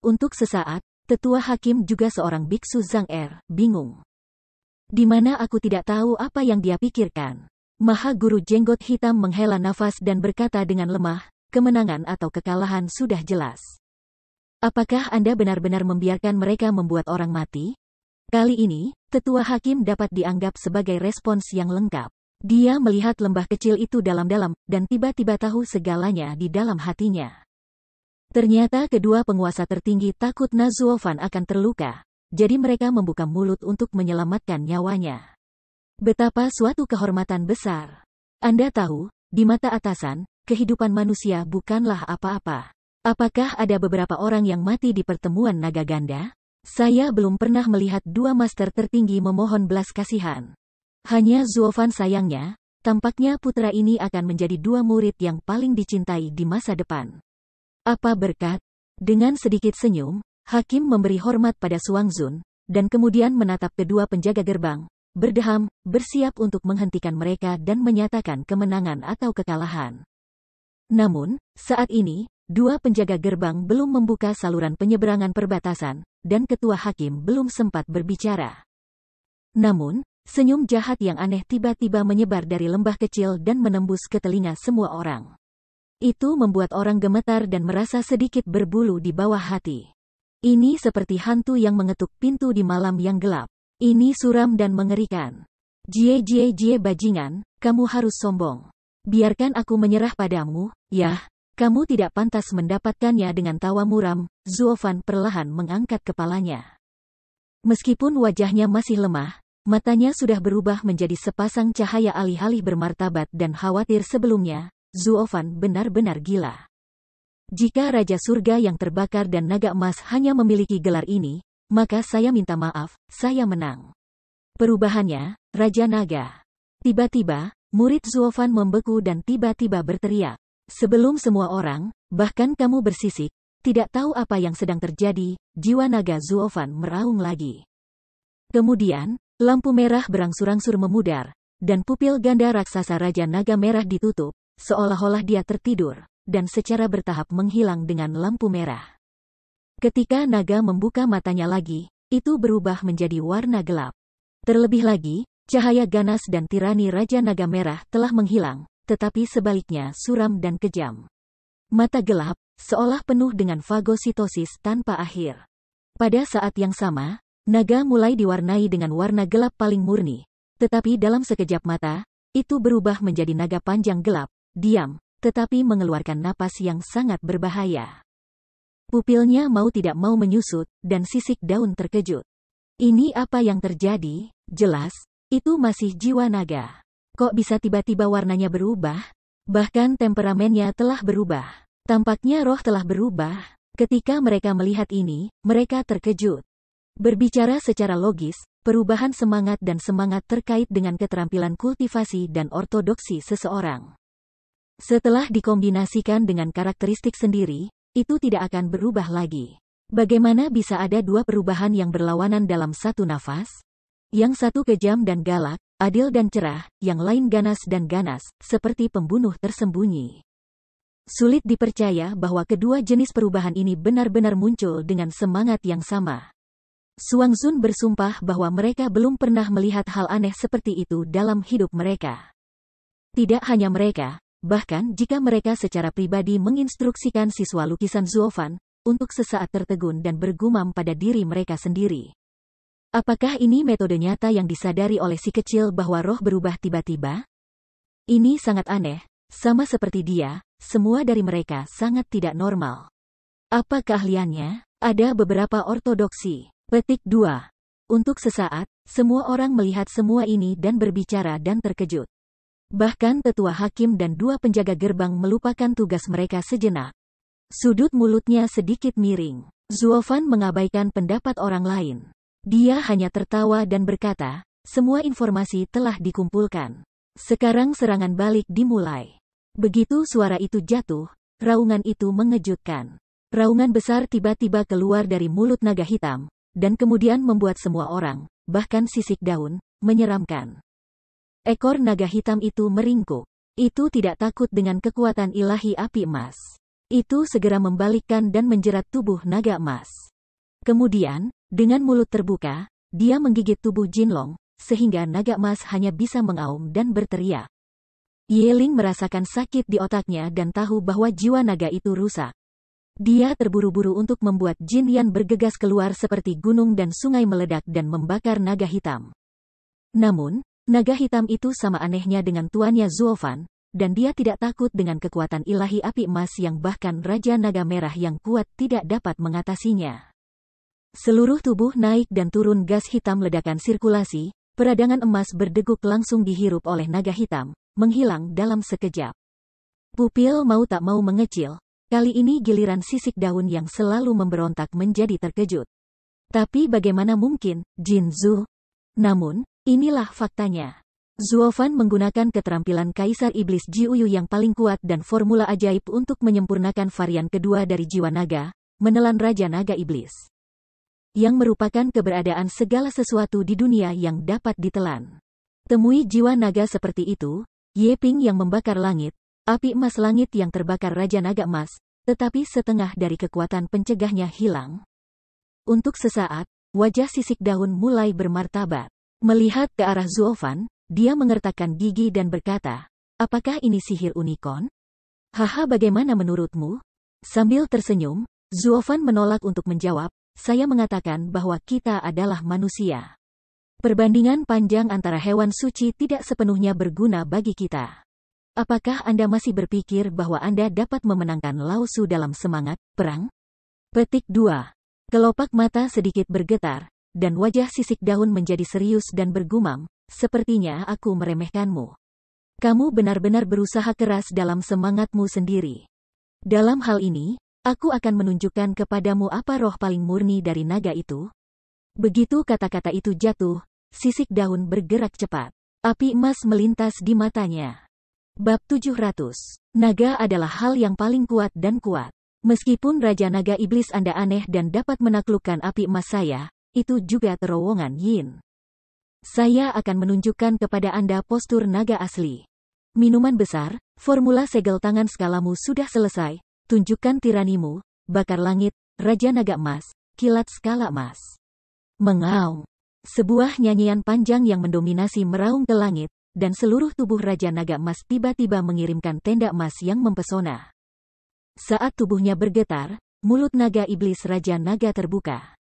Untuk sesaat, tetua hakim juga seorang biksu Zhang Er, bingung. Di mana aku tidak tahu apa yang dia pikirkan. Maha Guru Jenggot Hitam menghela nafas dan berkata dengan lemah, kemenangan atau kekalahan sudah jelas. Apakah Anda benar-benar membiarkan mereka membuat orang mati? Kali ini, tetua hakim dapat dianggap sebagai respons yang lengkap. Dia melihat lembah kecil itu dalam-dalam, dan tiba-tiba tahu segalanya di dalam hatinya. Ternyata kedua penguasa tertinggi takut Nazuofan akan terluka, jadi mereka membuka mulut untuk menyelamatkan nyawanya. Betapa suatu kehormatan besar. Anda tahu, di mata atasan, kehidupan manusia bukanlah apa-apa. Apakah ada beberapa orang yang mati di pertemuan naga ganda? Saya belum pernah melihat dua master tertinggi memohon belas kasihan. Hanya Zuofan sayangnya, tampaknya putra ini akan menjadi dua murid yang paling dicintai di masa depan. Apa berkat? Dengan sedikit senyum, Hakim memberi hormat pada Suang Zun, dan kemudian menatap kedua penjaga gerbang, berdeham, bersiap untuk menghentikan mereka dan menyatakan kemenangan atau kekalahan. Namun, saat ini, dua penjaga gerbang belum membuka saluran penyeberangan perbatasan, dan ketua hakim belum sempat berbicara. Namun, senyum jahat yang aneh tiba-tiba menyebar dari lembah kecil dan menembus ke telinga semua orang. Itu membuat orang gemetar dan merasa sedikit berbulu di bawah hati. Ini seperti hantu yang mengetuk pintu di malam yang gelap. Ini suram dan mengerikan. Jie jie jie bajingan, kamu harus sombong. Biarkan aku menyerah padamu, ya. Kamu tidak pantas mendapatkannya dengan tawa muram, Zuofan perlahan mengangkat kepalanya. Meskipun wajahnya masih lemah, matanya sudah berubah menjadi sepasang cahaya alih-alih bermartabat dan khawatir sebelumnya, Zuofan benar-benar gila. Jika Raja Surga yang terbakar dan naga emas hanya memiliki gelar ini, maka saya minta maaf, saya menang. Perubahannya, Raja Naga. Tiba-tiba, murid Zuofan membeku dan tiba-tiba berteriak. Sebelum semua orang, bahkan kamu bersisik, tidak tahu apa yang sedang terjadi, jiwa naga Zuofan meraung lagi. Kemudian, lampu merah berangsur-angsur memudar, dan pupil ganda raksasa Raja Naga Merah ditutup, seolah-olah dia tertidur, dan secara bertahap menghilang dengan lampu merah. Ketika naga membuka matanya lagi, itu berubah menjadi warna gelap. Terlebih lagi, cahaya ganas dan tirani Raja Naga Merah telah menghilang, tetapi sebaliknya suram dan kejam. Mata gelap, seolah penuh dengan fagositosis tanpa akhir. Pada saat yang sama, naga mulai diwarnai dengan warna gelap paling murni. Tetapi dalam sekejap mata, itu berubah menjadi naga panjang gelap, diam, tetapi mengeluarkan napas yang sangat berbahaya. Pupilnya mau tidak mau menyusut, dan sisik daun terkejut. Ini apa yang terjadi? Jelas, itu masih jiwa naga. Kok bisa tiba-tiba warnanya berubah? Bahkan temperamennya telah berubah. Tampaknya roh telah berubah. Ketika mereka melihat ini, mereka terkejut. Berbicara secara logis, perubahan semangat dan semangat terkait dengan keterampilan kultivasi dan ortodoksi seseorang. Setelah dikombinasikan dengan karakteristik sendiri, itu tidak akan berubah lagi. Bagaimana bisa ada dua perubahan yang berlawanan dalam satu nafas? Yang satu kejam dan galak, adil dan cerah, yang lain ganas dan ganas, seperti pembunuh tersembunyi. Sulit dipercaya bahwa kedua jenis perubahan ini benar-benar muncul dengan semangat yang sama. Suang Zun bersumpah bahwa mereka belum pernah melihat hal aneh seperti itu dalam hidup mereka. Tidak hanya mereka, Bahkan jika mereka secara pribadi menginstruksikan siswa lukisan Zuofan, untuk sesaat tertegun dan bergumam pada diri mereka sendiri. Apakah ini metode nyata yang disadari oleh si kecil bahwa roh berubah tiba-tiba? Ini sangat aneh, sama seperti dia, semua dari mereka sangat tidak normal. Apa keahliannya? Ada beberapa ortodoksi. Petik 2. Untuk sesaat, semua orang melihat semua ini dan berbicara dan terkejut. Bahkan tetua hakim dan dua penjaga gerbang melupakan tugas mereka sejenak. Sudut mulutnya sedikit miring. Zuofan mengabaikan pendapat orang lain. Dia hanya tertawa dan berkata, semua informasi telah dikumpulkan. Sekarang serangan balik dimulai. Begitu suara itu jatuh, raungan itu mengejutkan. Raungan besar tiba-tiba keluar dari mulut naga hitam, dan kemudian membuat semua orang, bahkan sisik daun, menyeramkan. Ekor naga hitam itu meringkuk. Itu tidak takut dengan kekuatan ilahi api emas. Itu segera membalikkan dan menjerat tubuh naga emas. Kemudian, dengan mulut terbuka, dia menggigit tubuh Jinlong, sehingga naga emas hanya bisa mengaum dan berteriak. Yeling merasakan sakit di otaknya dan tahu bahwa jiwa naga itu rusak. Dia terburu-buru untuk membuat Jin Yan bergegas keluar seperti gunung dan sungai meledak dan membakar naga hitam. Namun, Naga hitam itu sama anehnya dengan tuannya Zuofan, dan dia tidak takut dengan kekuatan ilahi api emas yang bahkan Raja Naga Merah yang kuat tidak dapat mengatasinya. Seluruh tubuh naik dan turun gas hitam ledakan sirkulasi, peradangan emas berdeguk langsung dihirup oleh naga hitam, menghilang dalam sekejap. Pupil mau tak mau mengecil, kali ini giliran sisik daun yang selalu memberontak menjadi terkejut. Tapi bagaimana mungkin, Jin Zu? Namun, Inilah faktanya. Zuofan menggunakan keterampilan Kaisar Iblis Jiuyu yang paling kuat dan formula ajaib untuk menyempurnakan varian kedua dari jiwa naga, menelan Raja Naga Iblis. Yang merupakan keberadaan segala sesuatu di dunia yang dapat ditelan. Temui jiwa naga seperti itu, Ye Ping yang membakar langit, api emas langit yang terbakar Raja Naga Emas, tetapi setengah dari kekuatan pencegahnya hilang. Untuk sesaat, wajah sisik daun mulai bermartabat. Melihat ke arah Zuofan, dia mengertakkan gigi dan berkata, apakah ini sihir unicorn? Haha bagaimana menurutmu? Sambil tersenyum, Zuofan menolak untuk menjawab, saya mengatakan bahwa kita adalah manusia. Perbandingan panjang antara hewan suci tidak sepenuhnya berguna bagi kita. Apakah Anda masih berpikir bahwa Anda dapat memenangkan Lausu dalam semangat perang? Petik 2. Kelopak mata sedikit bergetar, dan wajah sisik daun menjadi serius dan bergumam, sepertinya aku meremehkanmu. Kamu benar-benar berusaha keras dalam semangatmu sendiri. Dalam hal ini, aku akan menunjukkan kepadamu apa roh paling murni dari naga itu. Begitu kata-kata itu jatuh, sisik daun bergerak cepat. Api emas melintas di matanya. Bab 700. Naga adalah hal yang paling kuat dan kuat. Meskipun Raja Naga Iblis Anda aneh dan dapat menaklukkan api emas saya, itu juga terowongan yin. Saya akan menunjukkan kepada Anda postur naga asli. Minuman besar, formula segel tangan skalamu sudah selesai, tunjukkan tiranimu, bakar langit, raja naga emas, kilat skala emas. Mengaum. Sebuah nyanyian panjang yang mendominasi meraung ke langit, dan seluruh tubuh Raja Naga Emas tiba-tiba mengirimkan tenda emas yang mempesona. Saat tubuhnya bergetar, mulut naga iblis Raja Naga terbuka.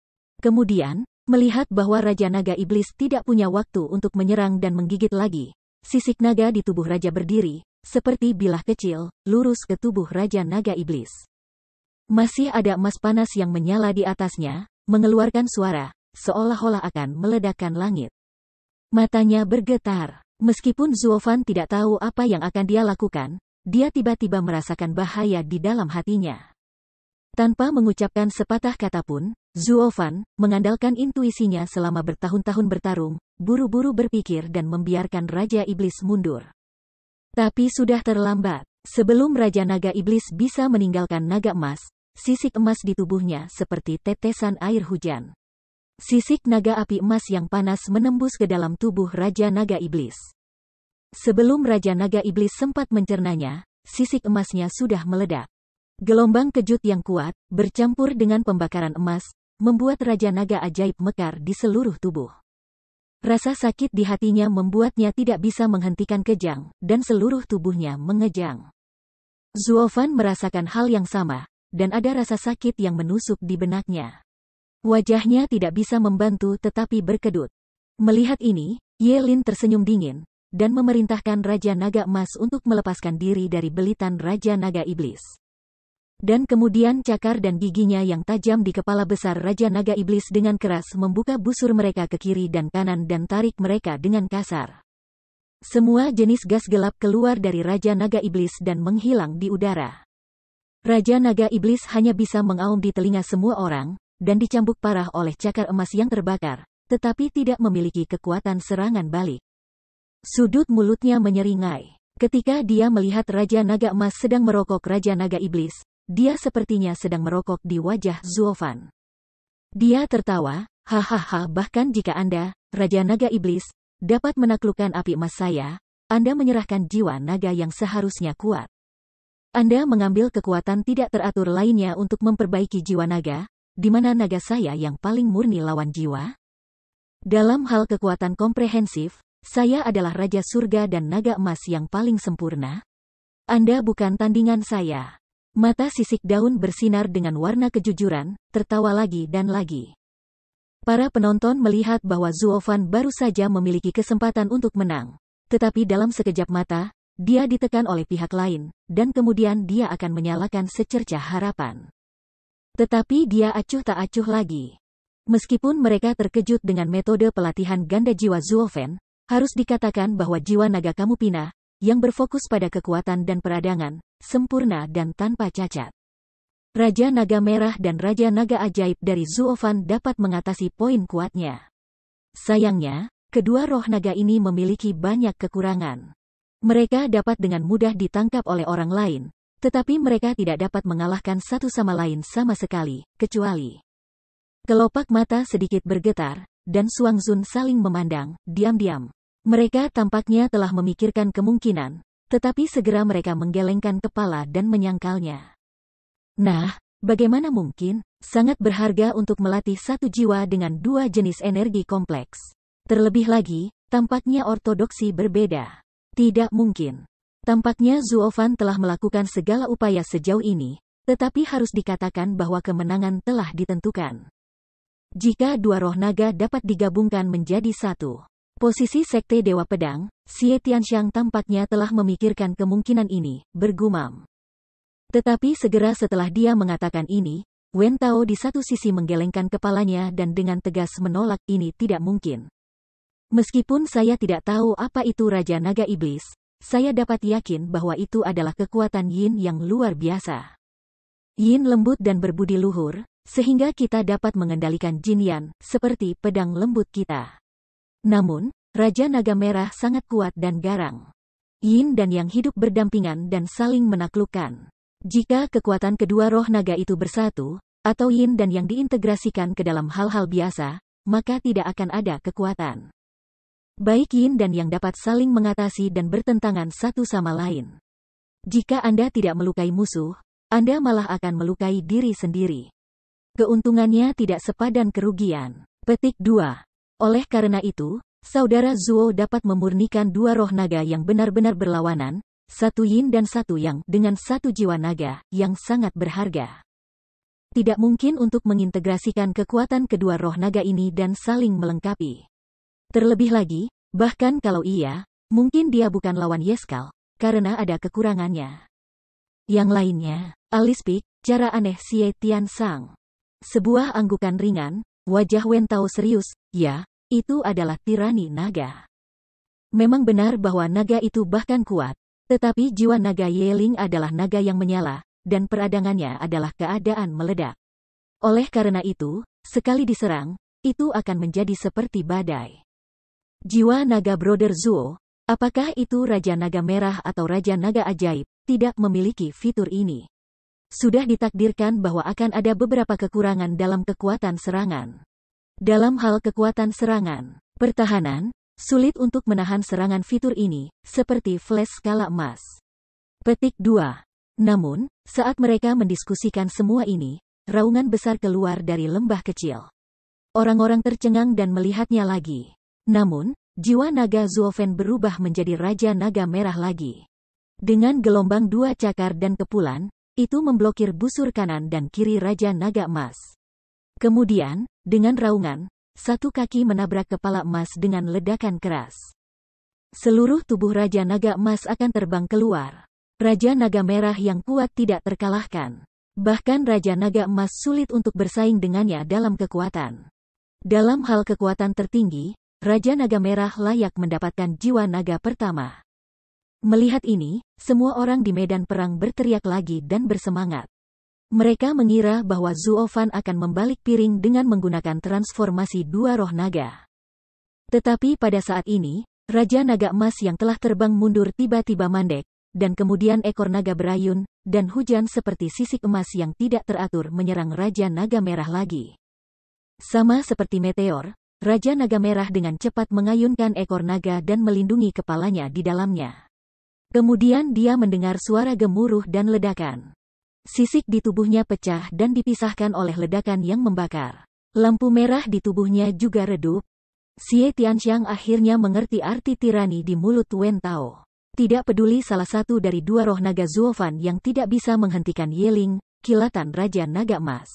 Kemudian, melihat bahwa Raja Naga Iblis tidak punya waktu untuk menyerang dan menggigit lagi, sisik naga di tubuh Raja berdiri, seperti bilah kecil, lurus ke tubuh Raja Naga Iblis. Masih ada emas panas yang menyala di atasnya, mengeluarkan suara, seolah-olah akan meledakkan langit. Matanya bergetar. Meskipun Zuofan tidak tahu apa yang akan dia lakukan, dia tiba-tiba merasakan bahaya di dalam hatinya. Tanpa mengucapkan sepatah kata pun, Zuofan, mengandalkan intuisinya selama bertahun-tahun bertarung, buru-buru berpikir dan membiarkan Raja Iblis mundur. Tapi sudah terlambat. Sebelum Raja Naga Iblis bisa meninggalkan naga emas, sisik emas di tubuhnya seperti tetesan air hujan. Sisik naga api emas yang panas menembus ke dalam tubuh Raja Naga Iblis. Sebelum Raja Naga Iblis sempat mencernanya, sisik emasnya sudah meledak. Gelombang kejut yang kuat, bercampur dengan pembakaran emas, membuat Raja Naga ajaib mekar di seluruh tubuh. Rasa sakit di hatinya membuatnya tidak bisa menghentikan kejang, dan seluruh tubuhnya mengejang. Zuofan merasakan hal yang sama, dan ada rasa sakit yang menusuk di benaknya. Wajahnya tidak bisa membantu tetapi berkedut. Melihat ini, Yelin tersenyum dingin, dan memerintahkan Raja Naga Emas untuk melepaskan diri dari belitan Raja Naga Iblis. Dan kemudian cakar dan giginya yang tajam di kepala besar Raja Naga Iblis dengan keras membuka busur mereka ke kiri dan kanan dan tarik mereka dengan kasar. Semua jenis gas gelap keluar dari Raja Naga Iblis dan menghilang di udara. Raja Naga Iblis hanya bisa mengaum di telinga semua orang, dan dicambuk parah oleh cakar emas yang terbakar, tetapi tidak memiliki kekuatan serangan balik. Sudut mulutnya menyeringai. Ketika dia melihat Raja Naga Emas sedang merokok Raja Naga Iblis, dia sepertinya sedang merokok di wajah Zuofan. Dia tertawa, hahaha bahkan jika Anda, Raja Naga Iblis, dapat menaklukkan api emas saya, Anda menyerahkan jiwa naga yang seharusnya kuat. Anda mengambil kekuatan tidak teratur lainnya untuk memperbaiki jiwa naga, di mana naga saya yang paling murni lawan jiwa? Dalam hal kekuatan komprehensif, saya adalah Raja Surga dan Naga Emas yang paling sempurna. Anda bukan tandingan saya. Mata sisik daun bersinar dengan warna kejujuran, tertawa lagi dan lagi. Para penonton melihat bahwa Zuofan baru saja memiliki kesempatan untuk menang. Tetapi dalam sekejap mata, dia ditekan oleh pihak lain, dan kemudian dia akan menyalakan secercah harapan. Tetapi dia acuh tak acuh lagi. Meskipun mereka terkejut dengan metode pelatihan ganda jiwa Zuofen, harus dikatakan bahwa jiwa naga kamu pina, yang berfokus pada kekuatan dan peradangan, sempurna dan tanpa cacat. Raja Naga Merah dan Raja Naga Ajaib dari Zuofan dapat mengatasi poin kuatnya. Sayangnya, kedua roh naga ini memiliki banyak kekurangan. Mereka dapat dengan mudah ditangkap oleh orang lain, tetapi mereka tidak dapat mengalahkan satu sama lain sama sekali, kecuali kelopak mata sedikit bergetar, dan Suangzun saling memandang, diam-diam. Mereka tampaknya telah memikirkan kemungkinan, tetapi segera mereka menggelengkan kepala dan menyangkalnya. Nah, bagaimana mungkin, sangat berharga untuk melatih satu jiwa dengan dua jenis energi kompleks. Terlebih lagi, tampaknya ortodoksi berbeda. Tidak mungkin. Tampaknya Zuofan telah melakukan segala upaya sejauh ini, tetapi harus dikatakan bahwa kemenangan telah ditentukan. Jika dua roh naga dapat digabungkan menjadi satu, Posisi Sekte Dewa Pedang, Xie Tianxiang tampaknya telah memikirkan kemungkinan ini, bergumam. Tetapi segera setelah dia mengatakan ini, Wen Tao di satu sisi menggelengkan kepalanya dan dengan tegas menolak ini tidak mungkin. Meskipun saya tidak tahu apa itu Raja Naga Iblis, saya dapat yakin bahwa itu adalah kekuatan Yin yang luar biasa. Yin lembut dan berbudi luhur, sehingga kita dapat mengendalikan Jin Yan, seperti pedang lembut kita. Namun, Raja Naga Merah sangat kuat dan garang. Yin dan Yang hidup berdampingan dan saling menaklukkan. Jika kekuatan kedua roh naga itu bersatu, atau Yin dan Yang diintegrasikan ke dalam hal-hal biasa, maka tidak akan ada kekuatan. Baik Yin dan Yang dapat saling mengatasi dan bertentangan satu sama lain. Jika Anda tidak melukai musuh, Anda malah akan melukai diri sendiri. Keuntungannya tidak sepadan kerugian. Petik 2. Oleh karena itu, saudara Zuo dapat memurnikan dua roh naga yang benar-benar berlawanan, satu yin dan satu yang dengan satu jiwa naga yang sangat berharga. Tidak mungkin untuk mengintegrasikan kekuatan kedua roh naga ini dan saling melengkapi. Terlebih lagi, bahkan kalau iya, mungkin dia bukan lawan Yeskal, karena ada kekurangannya. Yang lainnya, Alispik, cara aneh Xie Sang. Sebuah anggukan ringan, Wajah Wentao serius, ya, itu adalah tirani naga. Memang benar bahwa naga itu bahkan kuat. Tetapi jiwa naga Yeling adalah naga yang menyala, dan peradangannya adalah keadaan meledak. Oleh karena itu, sekali diserang, itu akan menjadi seperti badai. Jiwa naga Brother Zuo, apakah itu Raja Naga Merah atau Raja Naga Ajaib, tidak memiliki fitur ini sudah ditakdirkan bahwa akan ada beberapa kekurangan dalam kekuatan serangan. Dalam hal kekuatan serangan, pertahanan, sulit untuk menahan serangan fitur ini, seperti flash skala emas. Petik 2. Namun, saat mereka mendiskusikan semua ini, raungan besar keluar dari lembah kecil. Orang-orang tercengang dan melihatnya lagi. Namun, jiwa naga Zuofen berubah menjadi Raja Naga Merah lagi. Dengan gelombang dua cakar dan kepulan, itu memblokir busur kanan dan kiri Raja Naga Emas. Kemudian, dengan raungan, satu kaki menabrak kepala emas dengan ledakan keras. Seluruh tubuh Raja Naga Emas akan terbang keluar. Raja Naga Merah yang kuat tidak terkalahkan. Bahkan Raja Naga Emas sulit untuk bersaing dengannya dalam kekuatan. Dalam hal kekuatan tertinggi, Raja Naga Merah layak mendapatkan jiwa naga pertama. Melihat ini, semua orang di medan perang berteriak lagi dan bersemangat. Mereka mengira bahwa Zuofan akan membalik piring dengan menggunakan transformasi dua roh naga. Tetapi pada saat ini, Raja Naga Emas yang telah terbang mundur tiba-tiba mandek, dan kemudian ekor naga berayun, dan hujan seperti sisik emas yang tidak teratur menyerang Raja Naga Merah lagi. Sama seperti meteor, Raja Naga Merah dengan cepat mengayunkan ekor naga dan melindungi kepalanya di dalamnya. Kemudian dia mendengar suara gemuruh dan ledakan. Sisik di tubuhnya pecah dan dipisahkan oleh ledakan yang membakar. Lampu merah di tubuhnya juga redup. Xie Tianxiang akhirnya mengerti arti tirani di mulut Wen Tao. Tidak peduli salah satu dari dua roh naga Zuofan yang tidak bisa menghentikan Yeling, kilatan Raja Naga Emas.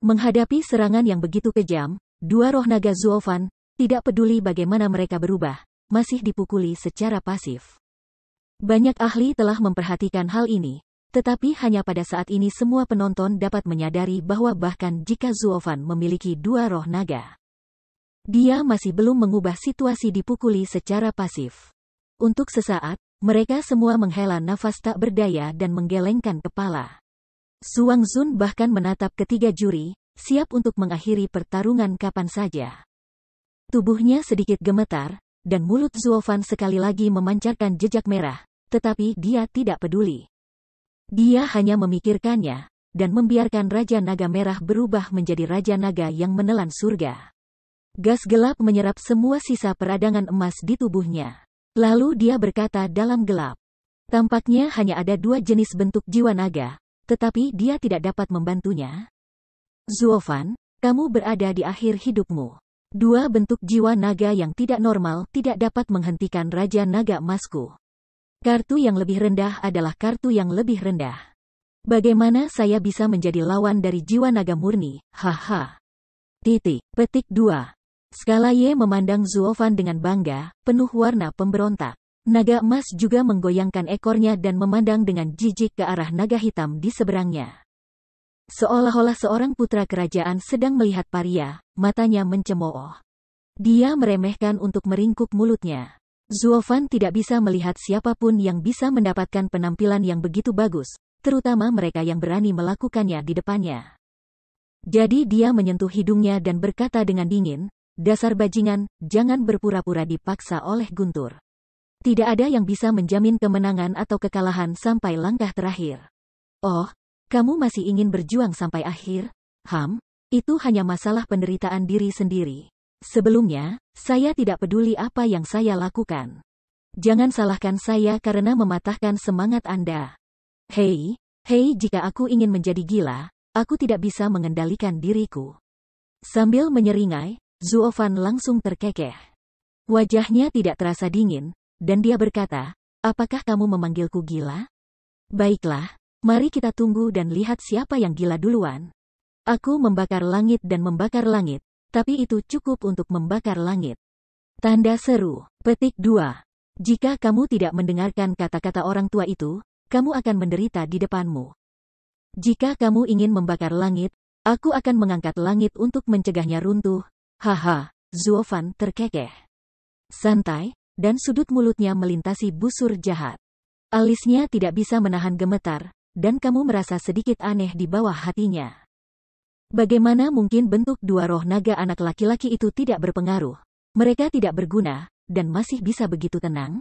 Menghadapi serangan yang begitu kejam, dua roh naga Zuofan, tidak peduli bagaimana mereka berubah, masih dipukuli secara pasif. Banyak ahli telah memperhatikan hal ini. Tetapi hanya pada saat ini semua penonton dapat menyadari bahwa bahkan jika Zuofan memiliki dua roh naga, dia masih belum mengubah situasi dipukuli secara pasif. Untuk sesaat, mereka semua menghela nafas tak berdaya dan menggelengkan kepala. Suang Zun bahkan menatap ketiga juri, siap untuk mengakhiri pertarungan kapan saja. Tubuhnya sedikit gemetar, dan mulut Zuofan sekali lagi memancarkan jejak merah, tetapi dia tidak peduli. Dia hanya memikirkannya, dan membiarkan Raja Naga Merah berubah menjadi Raja Naga yang menelan surga. Gas gelap menyerap semua sisa peradangan emas di tubuhnya. Lalu dia berkata dalam gelap. Tampaknya hanya ada dua jenis bentuk jiwa naga, tetapi dia tidak dapat membantunya. Zuofan, kamu berada di akhir hidupmu. Dua bentuk jiwa naga yang tidak normal tidak dapat menghentikan Raja Naga Masku. Kartu yang lebih rendah adalah kartu yang lebih rendah. Bagaimana saya bisa menjadi lawan dari jiwa naga murni? Haha. Titik. Petik 2. Skala Y memandang Zuofan dengan bangga, penuh warna pemberontak. Naga emas juga menggoyangkan ekornya dan memandang dengan jijik ke arah naga hitam di seberangnya. Seolah-olah seorang putra kerajaan sedang melihat paria, matanya mencemooh. Dia meremehkan untuk meringkuk mulutnya. Zuofan tidak bisa melihat siapapun yang bisa mendapatkan penampilan yang begitu bagus, terutama mereka yang berani melakukannya di depannya. Jadi dia menyentuh hidungnya dan berkata dengan dingin, dasar bajingan, jangan berpura-pura dipaksa oleh guntur. Tidak ada yang bisa menjamin kemenangan atau kekalahan sampai langkah terakhir. Oh, kamu masih ingin berjuang sampai akhir? Ham, itu hanya masalah penderitaan diri sendiri. Sebelumnya, saya tidak peduli apa yang saya lakukan. Jangan salahkan saya karena mematahkan semangat Anda. Hei, hei jika aku ingin menjadi gila, aku tidak bisa mengendalikan diriku. Sambil menyeringai, Zuofan langsung terkekeh. Wajahnya tidak terasa dingin, dan dia berkata, apakah kamu memanggilku gila? Baiklah, mari kita tunggu dan lihat siapa yang gila duluan. Aku membakar langit dan membakar langit, tapi itu cukup untuk membakar langit. Tanda seru, petik 2. Jika kamu tidak mendengarkan kata-kata orang tua itu, kamu akan menderita di depanmu. Jika kamu ingin membakar langit, aku akan mengangkat langit untuk mencegahnya runtuh. Haha, Zuofan terkekeh. Santai, dan sudut mulutnya melintasi busur jahat. Alisnya tidak bisa menahan gemetar, dan kamu merasa sedikit aneh di bawah hatinya. Bagaimana mungkin bentuk dua roh naga anak laki-laki itu tidak berpengaruh? Mereka tidak berguna, dan masih bisa begitu tenang?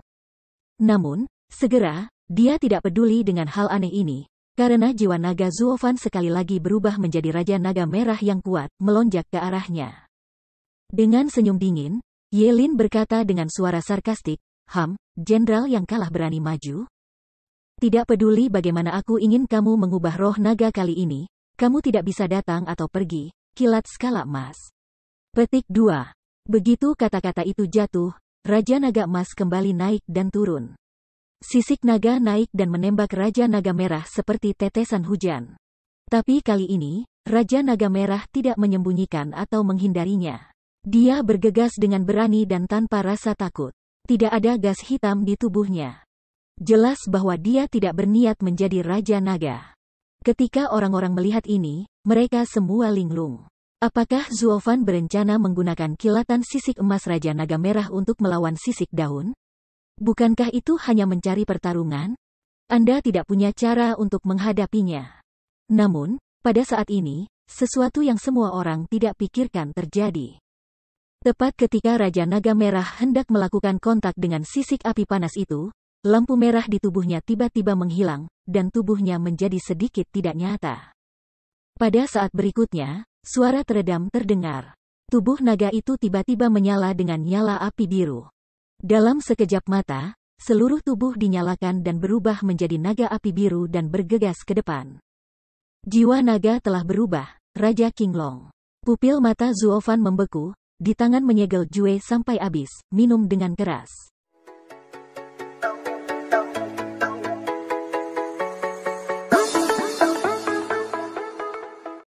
Namun, segera, dia tidak peduli dengan hal aneh ini, karena jiwa naga Zuofan sekali lagi berubah menjadi Raja Naga Merah yang kuat, melonjak ke arahnya. Dengan senyum dingin, Yelin berkata dengan suara sarkastik, Ham, jenderal yang kalah berani maju? Tidak peduli bagaimana aku ingin kamu mengubah roh naga kali ini, kamu tidak bisa datang atau pergi, kilat skala emas. Petik 2. Begitu kata-kata itu jatuh, Raja Naga Emas kembali naik dan turun. Sisik naga naik dan menembak Raja Naga Merah seperti tetesan hujan. Tapi kali ini, Raja Naga Merah tidak menyembunyikan atau menghindarinya. Dia bergegas dengan berani dan tanpa rasa takut. Tidak ada gas hitam di tubuhnya. Jelas bahwa dia tidak berniat menjadi Raja Naga. Ketika orang-orang melihat ini, mereka semua linglung. Apakah Zuofan berencana menggunakan kilatan sisik emas Raja Naga Merah untuk melawan sisik daun? Bukankah itu hanya mencari pertarungan? Anda tidak punya cara untuk menghadapinya. Namun, pada saat ini, sesuatu yang semua orang tidak pikirkan terjadi. Tepat ketika Raja Naga Merah hendak melakukan kontak dengan sisik api panas itu, Lampu merah di tubuhnya tiba-tiba menghilang, dan tubuhnya menjadi sedikit tidak nyata. Pada saat berikutnya, suara teredam terdengar. Tubuh naga itu tiba-tiba menyala dengan nyala api biru. Dalam sekejap mata, seluruh tubuh dinyalakan dan berubah menjadi naga api biru dan bergegas ke depan. Jiwa naga telah berubah, Raja King Long. Pupil mata Zuofan membeku, di tangan menyegel Jue sampai habis, minum dengan keras.